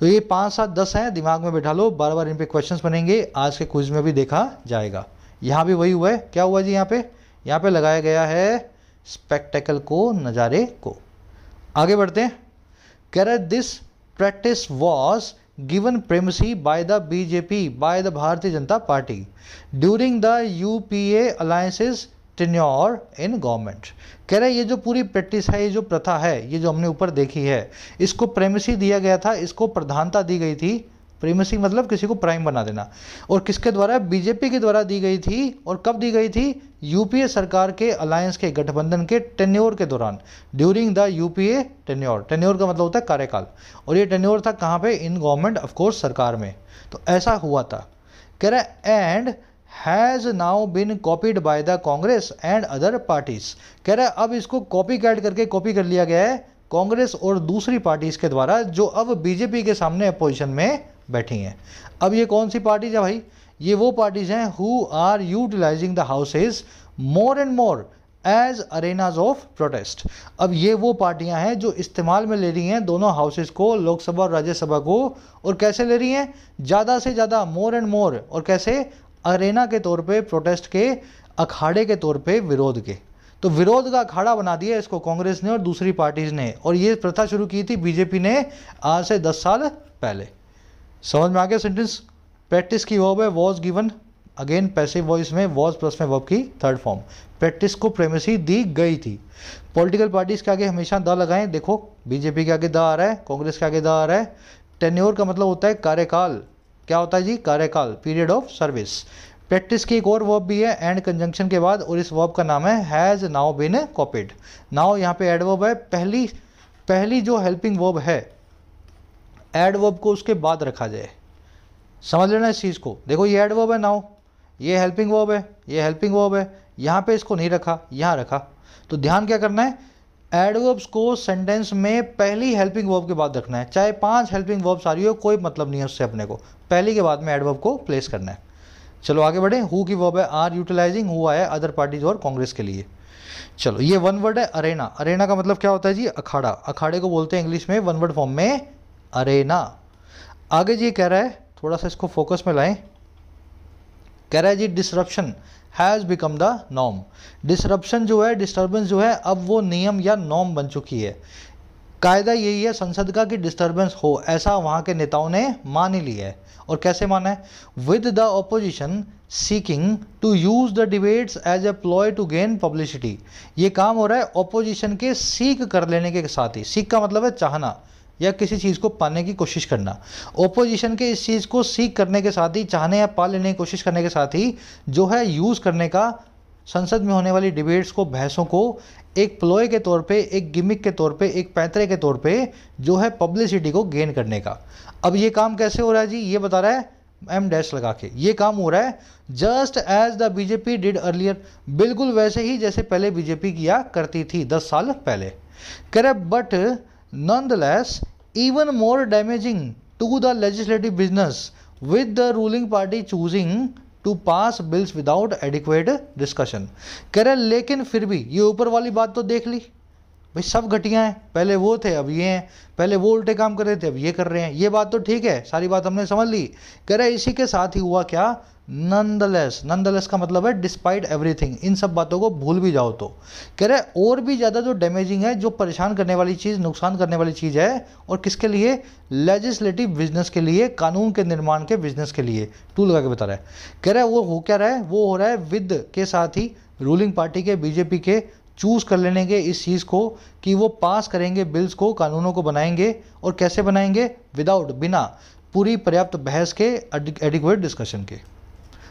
Speaker 1: तो ये पाँच सात दस हैं दिमाग में बैठा लो बार बार इन पे क्वेश्चंस बनेंगे आज के क्विज में भी देखा जाएगा यहाँ भी वही हुआ है क्या हुआ जी यहाँ पे यहाँ पे लगाया गया है स्पेक्टेकल को नज़ारे को आगे बढ़ते हैं care this practice was given primacy by the BJP, by the Bharatiya Janata Party during the UPA alliance's tenure in government कह रहे ये जो पूरी प्रैक्टिस है ये जो प्रथा है ये जो हमने ऊपर देखी है इसको प्रेमसी दिया गया था इसको प्रधानता दी गई थी प्रीमिसिंग मतलब किसी को प्राइम बना देना और किसके द्वारा बीजेपी के द्वारा दी गई थी और कब दी गई थी यूपीए सरकार के अलायंस के गठबंधन के टेन्योर के दौरान during the UPA tenure tenure का मतलब होता है कार्यकाल और ये टेन्योर था कहाँ पे इन गवर्नमेंट ऑफकोर्स सरकार में तो ऐसा हुआ था कह रहा है and has now been copied by the Congress and other parties कह रहा है अब इसको कॉपी कैट करके कॉपी कर लिया गया है कांग्रेस और दूसरी पार्टीज के द्वारा जो अब बीजेपी के सामने अपोजिशन में बैठी हैं अब ये कौन सी पार्टीज है भाई ये वो पार्टीज हैं who are utilising the houses more and more as arenas of protest अब ये वो पार्टियां हैं जो इस्तेमाल में ले रही हैं दोनों हाउसेज को लोकसभा और राज्यसभा को और कैसे ले रही हैं ज़्यादा से ज़्यादा मोर एंड मोर और कैसे अरेना के तौर पे प्रोटेस्ट के अखाड़े के तौर पे विरोध के तो विरोध का अखाड़ा बना दिया इसको कांग्रेस ने और दूसरी पार्टीज ने और ये प्रथा शुरू की थी बीजेपी ने आज से दस साल पहले समझ में आ गया सेंटेंस प्रैक्टिस की वर्ब है was given again passive voice में वॉज प्लस में वर्ब की थर्ड फॉर्म प्रैक्टिस को प्रेमेसी दी गई थी पॉलिटिकल पार्टीज के आगे हमेशा द लगाएं देखो बीजेपी के आगे द आ रहा है कांग्रेस के आगे द आ रहा है टेन्योर का मतलब होता है कार्यकाल क्या होता है जी कार्यकाल पीरियड ऑफ सर्विस प्रैक्टिस की एक और वर्ब भी है एंड कंजंक्शन के बाद और इस वर्ब का नाम है has now been copied now यहाँ पे एडवर्ब है पहली पहली जो हेल्पिंग वर्ब है एडवर्ब को उसके बाद रखा जाए समझ लेना इस चीज़ को देखो ये एडवर्ब है नाउ ये हेल्पिंग वर्ब है ये हेल्पिंग वर्ब है यहाँ पे इसको नहीं रखा यहाँ रखा तो ध्यान क्या करना है एडवर्ब्स को सेंटेंस में पहली हेल्पिंग वर्ब के बाद रखना है चाहे पांच हेल्पिंग वर्ब्स आ रही हो कोई मतलब नहीं है उससे अपने को पहली के बाद में एडवर्ब को प्लेस करना है चलो आगे बढ़े हु की वर्ब है आर यूटिलाइजिंग हुआ है अदर पार्टीज और कांग्रेस के लिए चलो ये वन वर्ड है अरेना अरेना का मतलब क्या होता है जी अखाड़ा अखाड़े को बोलते हैं इंग्लिश में वन वर्ड फॉर्म में अरेना आगे जी कह रहा है थोड़ा सा इसको फोकस में लाएं कह रहा है जी डिसरप्शन हैज़ बिकम द नॉम डिसरप्शन जो है डिस्टर्बेंस जो है अब वो नियम या नॉम बन चुकी है कायदा यही है संसद का कि डिस्टर्बेंस हो ऐसा वहाँ के नेताओं ने मान ही लिया है और कैसे माना है with the opposition seeking to use the debates as a ploy to gain publicity ये काम हो रहा है ऑपोजिशन के सीख कर लेने के साथ ही सीख का मतलब है चाहना या किसी चीज़ को पाने की कोशिश करना ओपोजिशन के इस चीज़ को सीख करने के साथ ही चाहने या पा लेने की कोशिश करने के साथ ही जो है यूज़ करने का संसद में होने वाली डिबेट्स को बहसों को एक प्लोए के तौर पे एक गिमिक के तौर पे एक पैंतरे के तौर पे जो है पब्लिसिटी को गेन करने का अब ये काम कैसे हो रहा है जी ये बता रहा है एम डैश लगा के ये काम हो रहा है just as the BJP did earlier बिल्कुल वैसे ही जैसे पहले बीजेपी किया करती थी दस साल पहले करे but nonetheless even more damaging to the legislative business with the ruling party choosing to pass bills without adequate discussion कह रहे लेकिन फिर भी ये ऊपर वाली बात तो देख ली भाई सब घटिया हैं पहले वो थे अब ये हैं पहले वो उल्टे काम कर रहे थे अब ये कर रहे हैं ये बात तो ठीक है सारी बात हमने समझ ली कह रहे इसी के साथ ही हुआ क्या नंदलेस नंदलेस का मतलब है डिस्पाइट एवरीथिंग इन सब बातों को भूल भी जाओ तो कह रहे और भी ज़्यादा जो डैमेजिंग है जो परेशान करने वाली चीज़ नुकसान करने वाली चीज़ है और किसके लिए लेजिस्लेटिव बिजनेस के लिए कानून के निर्माण के बिजनेस के लिए टू लगा के बता रहा है कह रहे वो हो क्या रहा है वो हो रहा है विद के साथ ही रूलिंग पार्टी के बीजेपी के चूज़ कर लेंगे इस चीज़ को कि वो पास करेंगे बिल्स को कानूनों को बनाएंगे और कैसे बनाएंगे विदाउट बिना पूरी पर्याप्त बहस के एडिक्वेट डिस्कशन के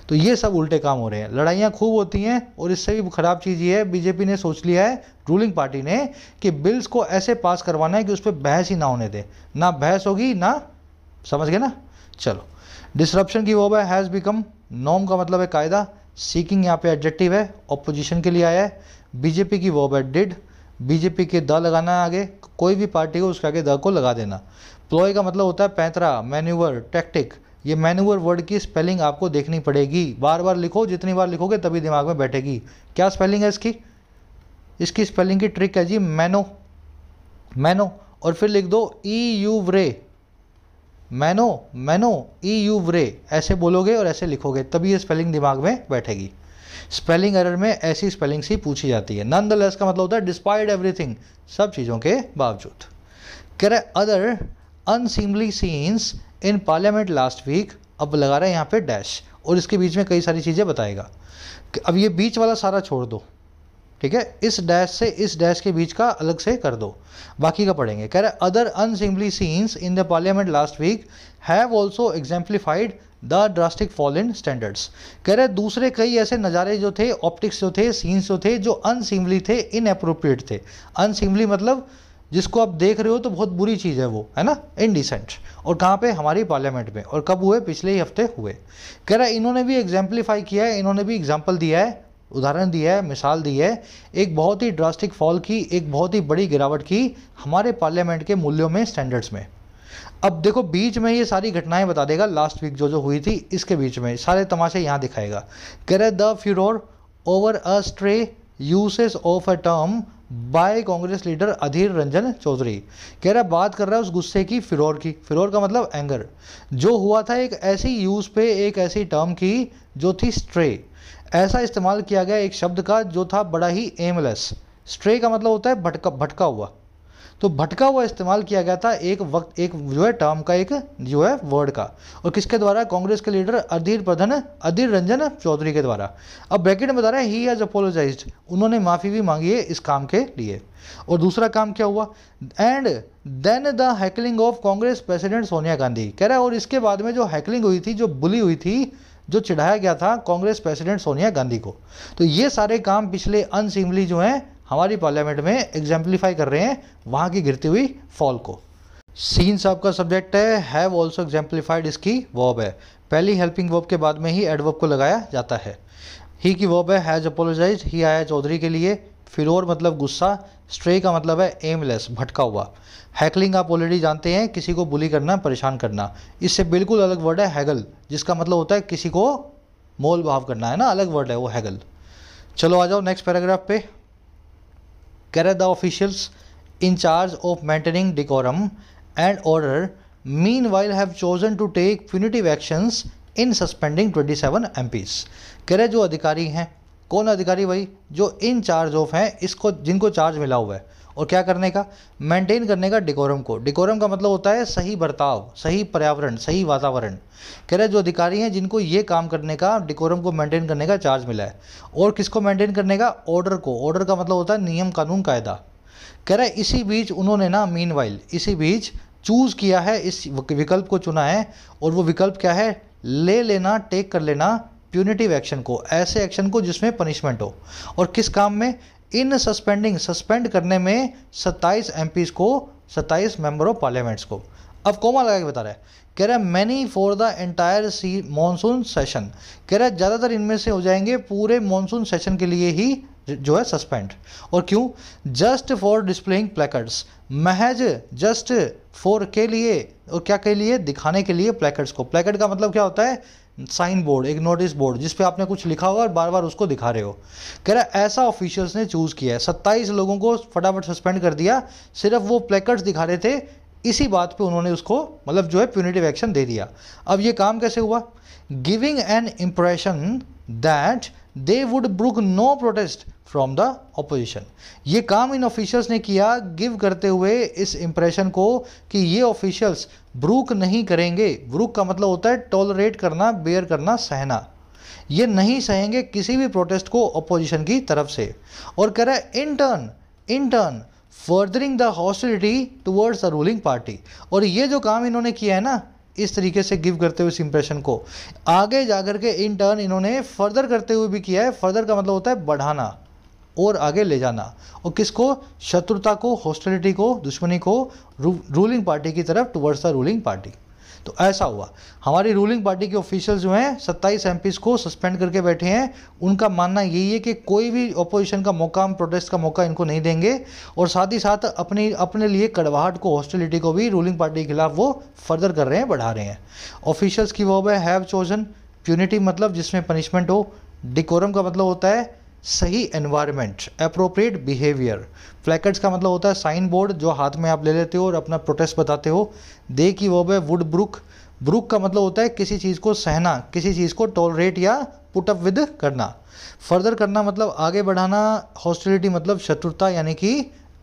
Speaker 1: तो ये सब उल्टे काम हो रहे हैं लड़ाइयाँ खूब होती हैं और इससे भी खराब चीज़ ये है बीजेपी ने सोच लिया है रूलिंग पार्टी ने कि बिल्स को ऐसे पास करवाना है कि उस पर बहस ही ना होने दे ना बहस होगी ना समझ गए ना चलो डिसरप्शन की वो है हैज़ बिकम नॉम का मतलब है कायदा सीकिंग यहाँ पे एडजेक्टिव है ऑपोजिशन के लिए आया है बीजेपी की वो बैट डिड बीजेपी के द लगाना आगे कोई भी पार्टी को उसके आगे द को लगा देना प्लॉय का मतलब होता है पैंतरा मैन्यूवर टैक्टिक ये मैन्यूवर वर्ड की स्पेलिंग आपको देखनी पड़ेगी बार बार लिखो जितनी बार लिखोगे तभी दिमाग में बैठेगी क्या स्पेलिंग है इसकी इसकी स्पेलिंग की ट्रिक है जी मैनो मैनो और फिर लिख दो ई यू व्रे मैनो मैनो ई यू व्रे ऐसे बोलोगे और ऐसे लिखोगे तभी ये स्पेलिंग दिमाग में बैठेगी स्पेलिंग एरर में ऐसी स्पेलिंग्स ही पूछी जाती है नन द लेस का मतलब होता है डिस्पाइड एवरीथिंग सब चीज़ों के बावजूद कह रहे other unseemly scenes in parliament last week अब लगा रहे हैं यहाँ पे डैश और इसके बीच में कई सारी चीज़ें बताएगा अब ये बीच वाला सारा छोड़ दो ठीक है इस डैश से इस डैश के बीच का अलग से कर दो बाकी का पढ़ेंगे कह रहे other unseemly scenes in the parliament last week have also exemplified the drastic fall in standards कह रहे दूसरे कई ऐसे नज़ारे जो थे ऑप्टिक्स जो थे सीन्स जो थे जो अनसिमली थे इनअप्रोप्रिएट थे अनसिमली मतलब जिसको आप देख रहे हो तो बहुत बुरी चीज़ है वो है ना इनडिसेंट और कहाँ पे हमारी पार्लियामेंट में और कब हुए पिछले ही हफ्ते हुए कह रहा है इन्होंने भी एग्जाम्पलीफाई किया है इन्होंने भी एग्जाम्पल दिया है उदाहरण दिया है मिसाल दी है एक बहुत ही ड्रास्टिक फॉल की एक बहुत ही बड़ी गिरावट की हमारे पार्लियामेंट के मूल्यों में स्टैंडर्ड्स में अब देखो बीच में ये सारी घटनाएं बता देगा लास्ट वीक जो जो हुई थी इसके बीच में सारे तमाशे यहाँ दिखाएगा कह रहे the furore over a stray uses of a term by Congress leader Adhir Ranjan Chowdhury कह रहा बात कर रहा है उस गुस्से की फिरोर की फिरोर का मतलब एंगर जो हुआ था एक ऐसी यूज़ पे एक ऐसी टर्म की जो थी स्ट्रे ऐसा इस्तेमाल किया गया एक शब्द का जो था बड़ा ही एमलेस स्ट्रे का मतलब होता है भटका भटका हुआ तो भटका हुआ इस्तेमाल किया गया था एक वक्त एक जो है टर्म का एक जो है वर्ड का और किसके द्वारा कांग्रेस के लीडर अधीर प्रधान अधीर रंजन चौधरी के द्वारा अब ब्रैकेट में बता रहे ही एज अपोलोजाइज उन्होंने माफ़ी भी मांगी है इस काम के लिए और दूसरा काम क्या हुआ and then the heckling of Congress president Sonia Gandhi कह रहा है और इसके बाद में जो हैकलिंग हुई थी जो बुली हुई थी जो चिढ़ाया गया था कांग्रेस प्रेसिडेंट सोनिया गांधी को तो ये सारे काम पिछले अनसिमली जो हैं हमारी पार्लियामेंट में एग्जाम्पलीफाई कर रहे हैं वहाँ की गिरती हुई फॉल को सीन्स आपका सब्जेक्ट है हैव ऑल्सो एग्जाम्पलीफाइड इसकी वॉब है पहली हेल्पिंग वॉब के बाद में ही एडवर्ब को लगाया जाता है ही की वॉब है हैज़ अपोलोजाइज ही आया चौधरी के लिए फिरोर मतलब गुस्सा स्ट्रे का मतलब है एमलेस भटका हुआ हैकलिंग आप ऑलरेडी जानते हैं किसी को बुली करना परेशान करना इससे बिल्कुल अलग वर्ड है हैगल जिसका मतलब होता है किसी को मोल भाव करना है ना अलग वर्ड है वो हैगल चलो आ जाओ नेक्स्ट पैराग्राफ पे Kerala the officials in charge of maintaining decorum and order meanwhile have chosen to take punitive actions in suspending 27 MPs कह रहे जो अधिकारी हैं कौन अधिकारी भाई जो इन चार्ज ऑफ हैं इसको जिनको चार्ज मिला हुआ है और क्या करने का मेंटेन करने का डिकोरम को डिकोरम का मतलब होता है सही बर्ताव सही पर्यावरण सही वातावरण कह रहे जो अधिकारी हैं जिनको ये काम करने का डिकोरम को मेंटेन करने का चार्ज मिला है और किसको मेंटेन करने का ऑर्डर को ऑर्डर का मतलब होता है नियम कानून कायदा कह रहे इसी बीच उन्होंने ना मीन इसी बीच चूज़ किया है इस विकल्प को चुना है और वो विकल्प क्या है ले लेना टेक कर लेना प्यूनिटिव एक्शन को ऐसे एक्शन को जिसमें पनिशमेंट हो और किस काम में इन सस्पेंडिंग सस्पेंड करने में 27 एम को 27 मेंबर ऑफ पार्लियामेंट्स को अब कोमा लगा के बता रहा है कह रहा है मैनी फॉर द एंटायर सी मानसून सेशन कह रहा है ज़्यादातर इनमें से हो जाएंगे पूरे मानसून सेशन के लिए ही जो है सस्पेंड और क्यों जस्ट फॉर डिस्प्लेइंग प्लेकर्ड्स महज जस्ट फॉर के लिए और क्या के लिए दिखाने के लिए प्लेकर्ड्स को प्लेकर्ड का मतलब क्या होता है साइन बोर्ड एक नोटिस बोर्ड जिस पे आपने कुछ लिखा हुआ और बार बार उसको दिखा रहे हो कह रहा ऐसा ऑफिशियल्स ने चूज़ किया है सत्ताईस लोगों को फटाफट सस्पेंड कर दिया सिर्फ वो प्लेकर्ड्स दिखा रहे थे इसी बात पे उन्होंने उसको मतलब जो है प्यूनिटिव एक्शन दे दिया अब ये काम कैसे हुआ giving an impression that they would brook no protest from the opposition ये काम इन ऑफिशियल्स ने किया गिव करते हुए इस इम्प्रेशन को कि ये ऑफिशियल्स ब्रूक नहीं करेंगे ब्रूक का मतलब होता है टॉलरेट करना बेयर करना सहना ये नहीं सहेंगे किसी भी प्रोटेस्ट को अपोजिशन की तरफ से और कह रहा है in turn in turn furthering the hostility towards the ruling party और ये जो काम इन्होंने किया है ना इस तरीके से गिव करते हुए इस इंप्रेशन को आगे जाकर के इन टर्न इन्होंने फर्दर करते हुए भी किया है फर्दर का मतलब होता है बढ़ाना और आगे ले जाना और किसको शत्रुता को हॉस्टिलिटी को दुश्मनी को रू, रूलिंग पार्टी की तरफ टुवर्ड्स द रूलिंग पार्टी तो ऐसा हुआ हमारी रूलिंग पार्टी के ऑफिशियल जो हैं 27 एम को सस्पेंड करके बैठे हैं उनका मानना यही है कि कोई भी अपोजिशन का मौका हम प्रोटेस्ट का मौका इनको नहीं देंगे और साथ ही साथ अपने अपने लिए कड़वाहट को हॉस्टिलिटी को भी रूलिंग पार्टी के खिलाफ वो फर्दर कर रहे हैं बढ़ा रहे हैं ऑफिशियल्स की वो हैव चोजन प्यूनिटी मतलब जिसमें पनिशमेंट हो डिकोरम का मतलब होता है सही एनवायरनमेंट अप्रोप्रिएट बिहेवियर फ्लैकर्ड्स का मतलब होता है साइन बोर्ड जो हाथ में आप ले लेते हो और अपना प्रोटेस्ट बताते हो दे की वो है वुड ब्रुक ब्रुक का मतलब होता है किसी चीज़ को सहना किसी चीज़ को टॉलरेट या पुट अप विद करना फर्दर करना मतलब आगे बढ़ाना हॉस्टिलिटी मतलब शत्रुता यानी कि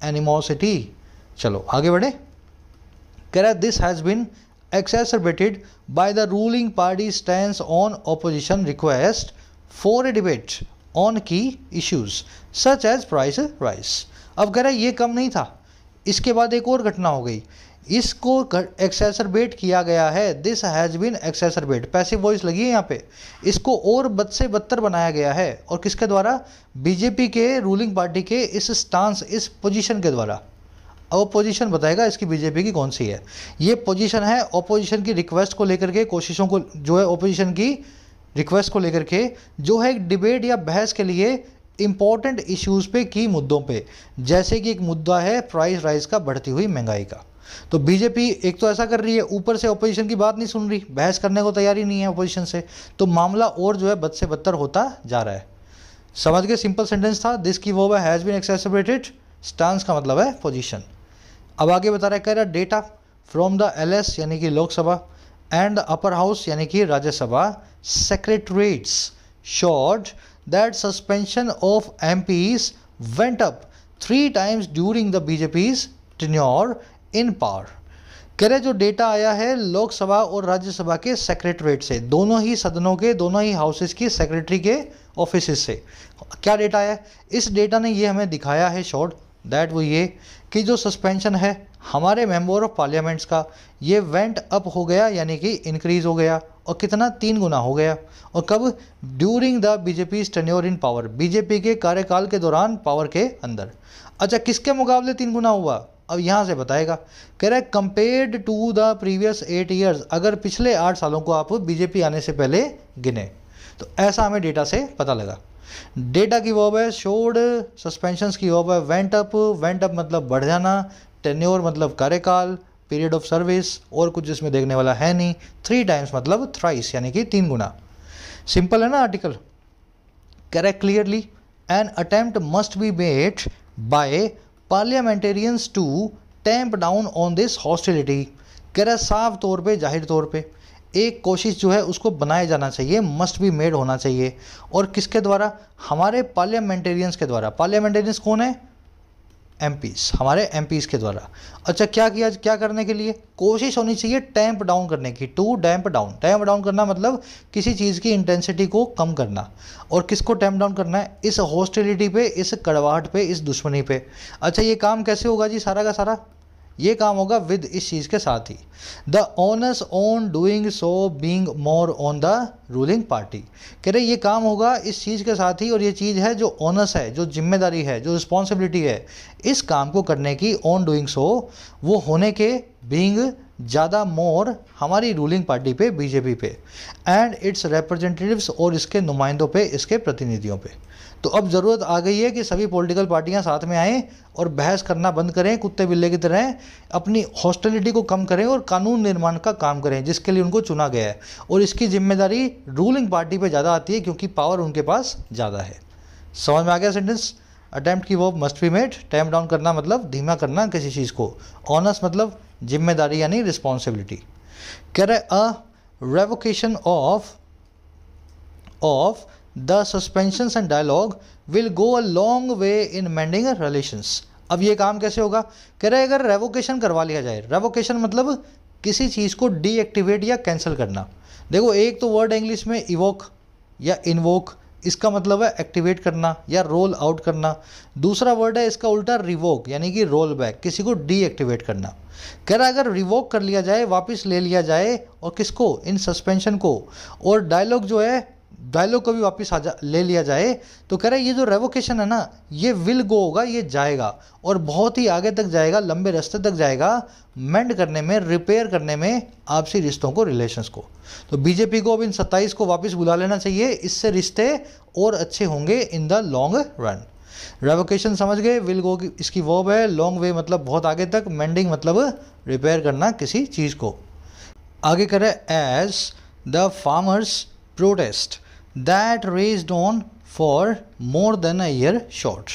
Speaker 1: एनिमोसिटी चलो आगे बढ़े कह रहा this has been exacerbated by the ruling party stand on opposition request for a debate on key issues such as price rise अब कह रहा ये कम नहीं था इसके बाद एक और घटना हो गई इसको एक्सेसरबेट किया गया है this has been exacerbate passive voice लगी है यहाँ पे इसको और बद से बदतर बनाया गया है और किसके द्वारा बीजेपी के रूलिंग पार्टी के इस स्टांस इस पोजीशन के द्वारा ओपोजिशन बताएगा इसकी बीजेपी की कौन सी है ये पोजीशन है ओपोजिशन की रिक्वेस्ट को लेकर के कोशिशों को जो है ओपोजिशन की रिक्वेस्ट को लेकर के जो है एक डिबेट या बहस के लिए इम्पॉर्टेंट इश्यूज़ पे की मुद्दों पे जैसे कि एक मुद्दा है प्राइस राइज का बढ़ती हुई महंगाई का तो बीजेपी एक तो ऐसा कर रही है ऊपर से अपोजिशन की बात नहीं सुन रही बहस करने को तैयारी नहीं है अपोजिशन से तो मामला और जो है बद से बदतर होता जा रहा है समझ के सिंपल सेंटेंस था दिस की वो हैज़ बीन एक्सेसबरेटेड स्टांस का मतलब है पोजिशन अब आगे बता रहा है कह रहा डेटा फ्रॉम द एल यानी कि Lok Sabha and the upper house यानी कि Rajya Sabha secretariats showed that suspension of MPs went up three times during the BJP's tenure in power. कह रहे जो डेटा आया है लोकसभा और राज्यसभा के सेक्रेटरेट से दोनों ही सदनों के दोनों ही हाउसेस की सेक्रेटरी के ऑफिस से क्या डेटा आया इस डेटा ने ये हमें दिखाया है शॉर्ट दैट वो ये कि जो सस्पेंशन है हमारे मेंबर ऑफ पार्लियामेंट्स का ये वेंट अप हो गया यानी कि इंक्रीज हो गया और कितना तीन गुना हो गया और कब during the BJP tenure in power BJP के कार्यकाल के दौरान पावर के अंदर अच्छा किसके मुकाबले तीन गुना हुआ अब यहाँ से बताएगा कह रहा है compared to the previous eight years अगर पिछले आठ सालों को आप बीजेपी आने से पहले गिने तो ऐसा हमें डेटा से पता लगा डेटा की वो है शोड सस्पेंशन की वो है वेंट अप वेंट अप मतलब बढ़ जाना टेन्योर मतलब कार्यकाल पीरियड ऑफ सर्विस और कुछ इसमें देखने वाला है नहीं थ्री टाइम्स मतलब थ्राइस यानी कि तीन गुना सिंपल है ना article correct clearly an attempt must be made by parliamentarians to tamp down on this hostility कह रहा साफ तौर पे जाहिर तौर पे एक कोशिश जो है उसको बनाया जाना चाहिए मस्ट बी मेड होना चाहिए और किसके द्वारा हमारे पार्लियामेंटेरियंस के द्वारा पार्लियामेंटेरियंस कौन है एम हमारे एम के द्वारा अच्छा क्या किया क्या करने के लिए कोशिश होनी चाहिए टैंप डाउन करने की to damp down tamp down करना मतलब किसी चीज़ की इंटेंसिटी को कम करना और किसको टैंप डाउन करना है इस हॉस्टिलिटी पे इस कड़वाहट पे इस दुश्मनी पे अच्छा ये काम कैसे होगा जी सारा का सारा ये काम होगा विद इस चीज़ के साथ ही the onus on doing so being more on the ruling party कह रहे ये काम होगा इस चीज़ के साथ ही और ये चीज़ है जो ओनस है जो जिम्मेदारी है जो रिस्पॉन्सिबिलिटी है इस काम को करने की ऑन डूइंग सो वो होने के बींग ज़्यादा मोर हमारी रूलिंग पार्टी पे बीजेपी पे एंड इट्स रिप्रेजेंटेटिव्स और इसके नुमाइंदों पे इसके प्रतिनिधियों पे तो अब ज़रूरत आ गई है कि सभी पॉलिटिकल पार्टियां साथ में आएँ और बहस करना बंद करें कुत्ते बिल्ले की तरह अपनी हॉस्टेलिटी को कम करें और कानून निर्माण का काम करें जिसके लिए उनको चुना गया है और इसकी जिम्मेदारी रूलिंग पार्टी पर ज़्यादा आती है क्योंकि पावर उनके पास ज़्यादा है समझ में आ गया सेंटेंस अटैम्प्ट की वो must be made time down करना मतलब धीमा करना किसी चीज़ को ऑनर्स मतलब जिम्मेदारी यानी रिस्पॉन्सिबिलिटी कह रहे a revocation of of the suspensions and dialogue will go a long way in mending relations अब ये काम कैसे होगा कह रहे अगर रेवोकेशन करवा लिया जाए रेवोकेशन मतलब किसी चीज़ को डीएक्टिवेट या कैंसिल करना देखो एक तो वर्ड इंग्लिश में इवोक या इन्वोक इसका मतलब है एक्टिवेट करना या रोल आउट करना दूसरा वर्ड है इसका उल्टा रिवोक यानी कि रोल बैक किसी को डीएक्टिवेट करना कह रहा अगर रिवोक कर लिया जाए वापस ले लिया जाए और किसको इन सस्पेंशन को और डायलॉग जो है डायलॉग को भी वापस आ जा ले लिया जाए तो कह रहा है ये जो रेवोकेशन है ना ये विल गो होगा ये जाएगा और बहुत ही आगे तक जाएगा लंबे रास्ते तक जाएगा मेंड करने में रिपेयर करने में आपसी रिश्तों को रिलेशंस को तो बीजेपी को अब इन 27 को वापस बुला लेना चाहिए इससे रिश्ते और अच्छे होंगे in the long run revocation समझ गए विल गो की इसकी वर्ब है लॉन्ग वे मतलब बहुत आगे तक मेंडिंग मतलब रिपेयर करना किसी चीज़ को आगे करें as the farmers protest that raised on for more than short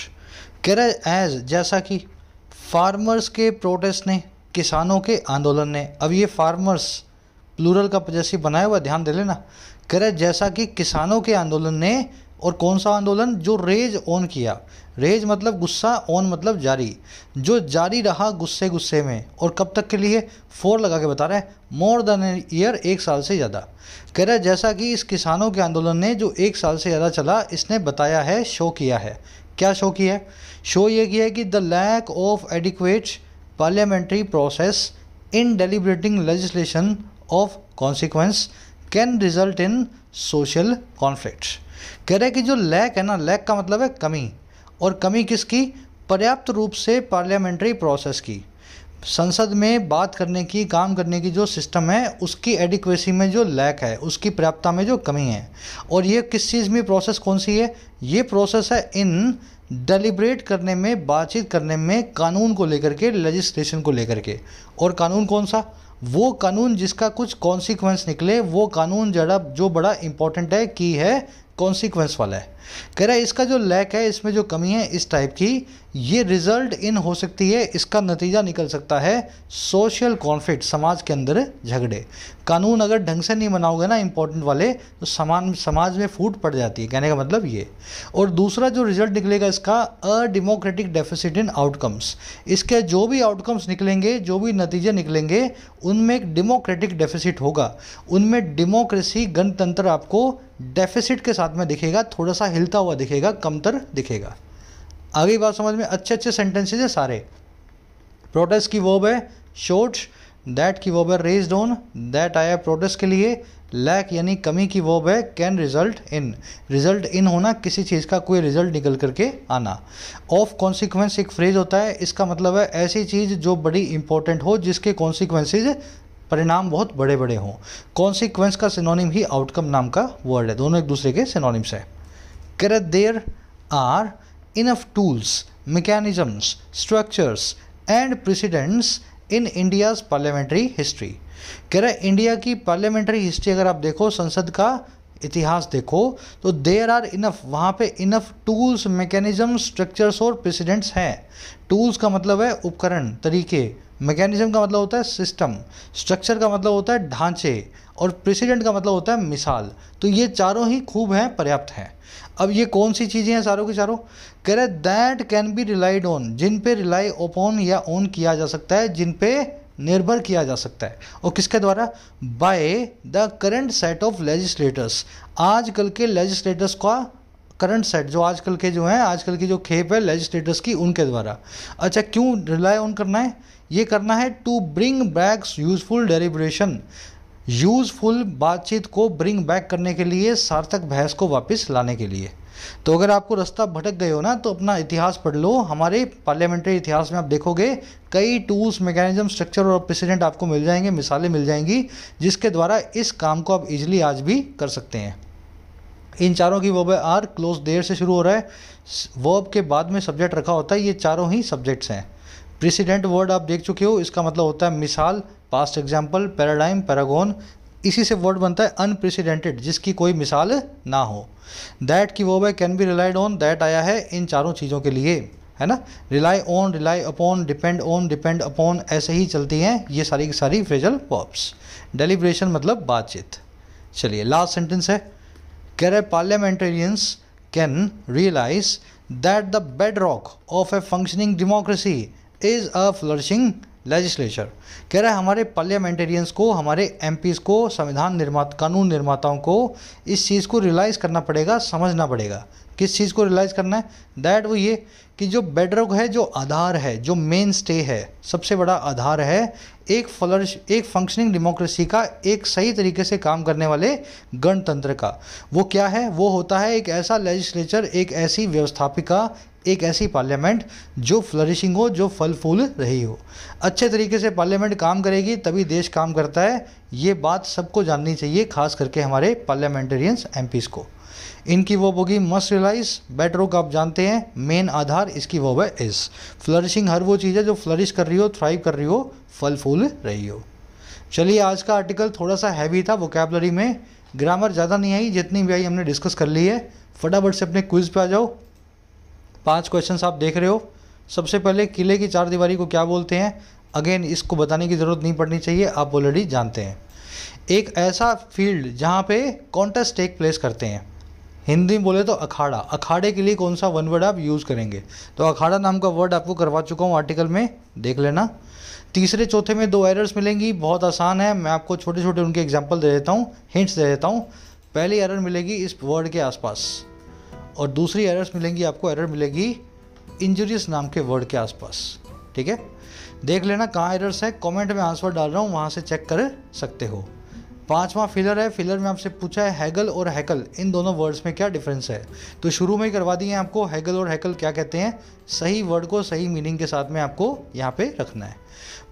Speaker 1: कह रहे एज जैसा कि फार्मर्स के प्रोटेस्ट ने किसानों के आंदोलन ने अब ये फार्मर्स प्लूरल का जैसे बनाया हुआ ध्यान दे लेना कह रहे जैसा कि किसानों के आंदोलन ने और कौन सा आंदोलन जो रेज ऑन किया रेज मतलब गुस्सा ऑन मतलब जारी जो जारी रहा गुस्से गुस्से में और कब तक के लिए फोर लगा के बता रहे हैं मोर देन ईयर एक साल से ज़्यादा कह रहा है जैसा कि इस किसानों के आंदोलन ने जो एक साल से ज़्यादा चला इसने बताया है शो किया है क्या शो किया है शो ये किया है कि the lack of adequate parliamentary process in deliberating legislation of consequence can result in social conflict कह रहे हैं कि जो लैक है ना लैक का मतलब है कमी और कमी किसकी पर्याप्त रूप से पार्लियामेंट्री प्रोसेस की संसद में बात करने की काम करने की जो सिस्टम है उसकी एडिक्वेसी में जो लैक है उसकी पर्याप्तता में जो कमी है और ये किस चीज़ में प्रोसेस कौन सी है ये प्रोसेस है इन डेलीब्रेट करने में बातचीत करने में कानून को लेकर के लजिस्लेशन को लेकर के और कानून कौन सा वो कानून जिसका कुछ कॉन्सिक्वेंस निकले वो कानून जड़ा जो बड़ा इम्पोर्टेंट है की है कॉन्सिक्वेंस वाला है कह रहा है इसका जो लैक है इसमें जो कमी है इस टाइप की ये रिजल्ट इन हो सकती है इसका नतीजा निकल सकता है सोशल कॉन्फ्लिक्ट समाज के अंदर झगड़े कानून अगर ढंग से नहीं बनाओगे ना इंपॉर्टेंट वाले तो समान समाज में फूट पड़ जाती है कहने का मतलब ये और दूसरा जो रिजल्ट निकलेगा इसका अडेमोक्रेटिक डेफिसिट इन आउटकम्स इसके जो भी आउटकम्स निकलेंगे जो भी नतीजे निकलेंगे उनमें एक डेमोक्रेटिक डेफिसिट होगा उनमें डेमोक्रेसी गणतंत्र आपको डेफिसिट के साथ में दिखेगा थोड़ा सा हिलता हुआ दिखेगा कमतर दिखेगा आगे बात समझ में अच्छे अच्छे सेंटेंसेज है सारे प्रोटेस्ट की वोब है शोर्ट्स दैट की वोब है रेज डोन दैट आया प्रोटेस्ट के लिए लैक यानी कमी की वोब है can result in result in होना किसी चीज़ का कोई रिजल्ट निकल करके आना ऑफ कॉन्सिक्वेंस एक फ्रेज होता है इसका मतलब है ऐसी चीज़ जो बड़ी इंपॉर्टेंट हो जिसके कॉन्सिक्वेंसेज परिणाम बहुत बड़े बड़े हों कॉन्सिक्वेंस का सिनोनिम ही आउटकम नाम का वर्ड है दोनों एक दूसरे के सिनोनिम्स है Correct, there are enough tools mechanisms, structures and precedents in India's parliamentary history कह रहा इंडिया की पार्लियामेंट्री हिस्ट्री अगर आप देखो संसद का इतिहास देखो तो देर आर इनफ वहाँ पे इनफ टूल्स मैकेनिज्म स्ट्रक्चर्स और प्रेसिडेंट्स हैं टूल्स का मतलब है उपकरण तरीके मैकेनिज्म का मतलब होता है सिस्टम स्ट्रक्चर का मतलब होता है ढांचे और प्रेसिडेंट का मतलब होता है मिसाल तो ये चारों ही खूब हैं पर्याप्त हैं अब ये कौन सी चीज़ें हैं चारों के चारों कह रहे that can be relied on जिन पे रिलाई ओपन या ऑन किया जा सकता है जिन पे निर्भर किया जा सकता है और किसके द्वारा by the current set of legislators आजकल के लेजिस्लेटर्स का करंट सेट जो आजकल के जो हैं आजकल की जो खेप है लेजिस्लेटर्स की उनके द्वारा अच्छा क्यों रिलाई ऑन करना है ये करना है to bring back useful deliberation useful बातचीत को ब्रिंग बैक करने के लिए सार्थक बहस को वापस लाने के लिए तो अगर आपको रास्ता भटक गए हो ना तो अपना इतिहास पढ़ लो हमारे पार्लियामेंट्री इतिहास में आप देखोगे कई टूल्स मैकेनिज्म स्ट्रक्चर और प्रेसिडेंट आपको मिल जाएंगे मिसालें मिल जाएंगी जिसके द्वारा इस काम को आप इजीली आज भी कर सकते हैं इन चारों की वर्ब आर क्लोज देर से शुरू हो रहा है वर्ब के बाद में सब्जेक्ट रखा होता है ये चारों ही सब्जेक्ट्स हैं प्रेसिडेंट वर्ड आप देख चुके हो इसका मतलब होता है मिसाल पास्ट एग्जाम्पल पैराडाइम पैरागोन इसी से वर्ड बनता है अनप्रेसिडेंटेड जिसकी कोई मिसाल ना हो दैट की वो they can be relied on that आया है इन चारों चीज़ों के लिए है ना rely on rely upon depend on depend upon ऐसे ही चलती हैं ये सारी की सारी फ्रेजल पॉप्स डेलीब्रेशन मतलब बातचीत चलिए लास्ट सेंटेंस है कह रहे parliamentarians can realise that the bedrock of a functioning democracy is a flourishing legislature कह रहा है हमारे पार्लियामेंटेरियंस को हमारे एम को संविधान निर्मात कानून निर्माताओं को इस चीज़ को रियलाइज़ करना पड़ेगा समझना पड़ेगा किस चीज़ को रियलाइज़ करना है दैट वो ये कि जो बेडरॉक है जो आधार है जो मेन स्टे है सबसे बड़ा आधार है एक फ्लरिश एक फंक्शनिंग डेमोक्रेसी का एक सही तरीके से काम करने वाले गणतंत्र का वो क्या है वो होता है एक ऐसा लेजिस्लेचर एक ऐसी व्यवस्थापिका एक ऐसी पार्लियामेंट जो फ्लरिशिंग हो जो फल फूल रही हो अच्छे तरीके से पार्लियामेंट काम करेगी तभी देश काम करता है ये बात सबको जाननी चाहिए खास करके हमारे पार्लियामेंटेरियंस एम को इनकी वो होगी मस्ट रियलाइज बेटर का आप जानते हैं मेन आधार इसकी वो है इस फ्लरिशिंग हर वो चीज़ है जो फ्लरिश कर रही हो थ्राइव कर रही हो फल फूल रही हो चलिए आज का आर्टिकल थोड़ा सा हैवी था वोकेबलरी में ग्रामर ज़्यादा नहीं आई जितनी भी आई हमने डिस्कस कर ली है फटाफट से अपने क्विज पे आ जाओ पांच क्वेश्चंस आप देख रहे हो सबसे पहले किले की चार दीवारी को क्या बोलते हैं अगेन इसको बताने की ज़रूरत नहीं पड़नी चाहिए आप ऑलरेडी जानते हैं एक ऐसा फील्ड जहाँ पे कॉन्टेस्ट टेक प्लेस करते हैं हिंदी में बोले तो अखाड़ा अखाड़े के लिए कौन सा वन वर्ड आप यूज़ करेंगे तो अखाड़ा नाम का वर्ड आपको करवा चुका हूँ आर्टिकल में देख लेना तीसरे चौथे में दो एरर्स मिलेंगी बहुत आसान है मैं आपको छोटे छोटे उनके एग्जाम्पल दे देता हूँ हिंट्स दे देता हूँ पहली एरर मिलेगी इस वर्ड के आसपास और दूसरी एरर्स मिलेंगी आपको एरर मिलेगी इंजुरियस नाम के वर्ड के आसपास ठीक है देख लेना कहाँ एरर्स है कमेंट में आंसर डाल रहा हूँ वहाँ से चेक कर सकते हो पांचवा फिलर है फिलर में आपसे पूछा है हैगल और हैकल इन दोनों वर्ड्स में क्या डिफरेंस है तो शुरू में ही करवा दिए आपको हैगल और हैकल क्या कहते हैं सही वर्ड को सही मीनिंग के साथ में आपको यहाँ पे रखना है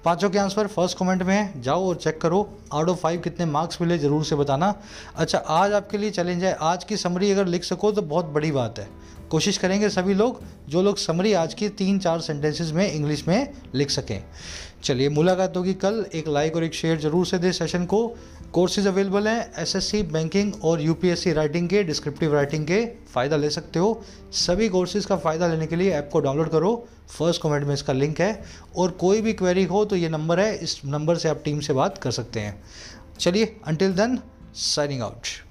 Speaker 1: पांचों के आंसर फर्स्ट कमेंट में है जाओ और चेक करो आउट ऑफ फाइव कितने मार्क्स मिले ज़रूर से बताना अच्छा आज आपके लिए चैलेंज है आज की समरी अगर लिख सको तो बहुत बड़ी बात है कोशिश करेंगे सभी लोग जो लोग समरी आज की तीन चार सेंटेंसेस में इंग्लिश में लिख सकें चलिए मुलाकात होगी कल एक लाइक और एक शेयर जरूर से दे सेशन को कोर्सेज अवेलेबल हैं एसएससी बैंकिंग और यूपीएससी राइटिंग के डिस्क्रिप्टिव राइटिंग के फ़ायदा ले सकते हो सभी कोर्सेज का फ़ायदा लेने के लिए ऐप को डाउनलोड करो फर्स्ट कमेंट में इसका लिंक है और कोई भी क्वेरी हो तो ये नंबर है इस नंबर से आप टीम से बात कर सकते हैं चलिए अंटिल देन साइनिंग आउट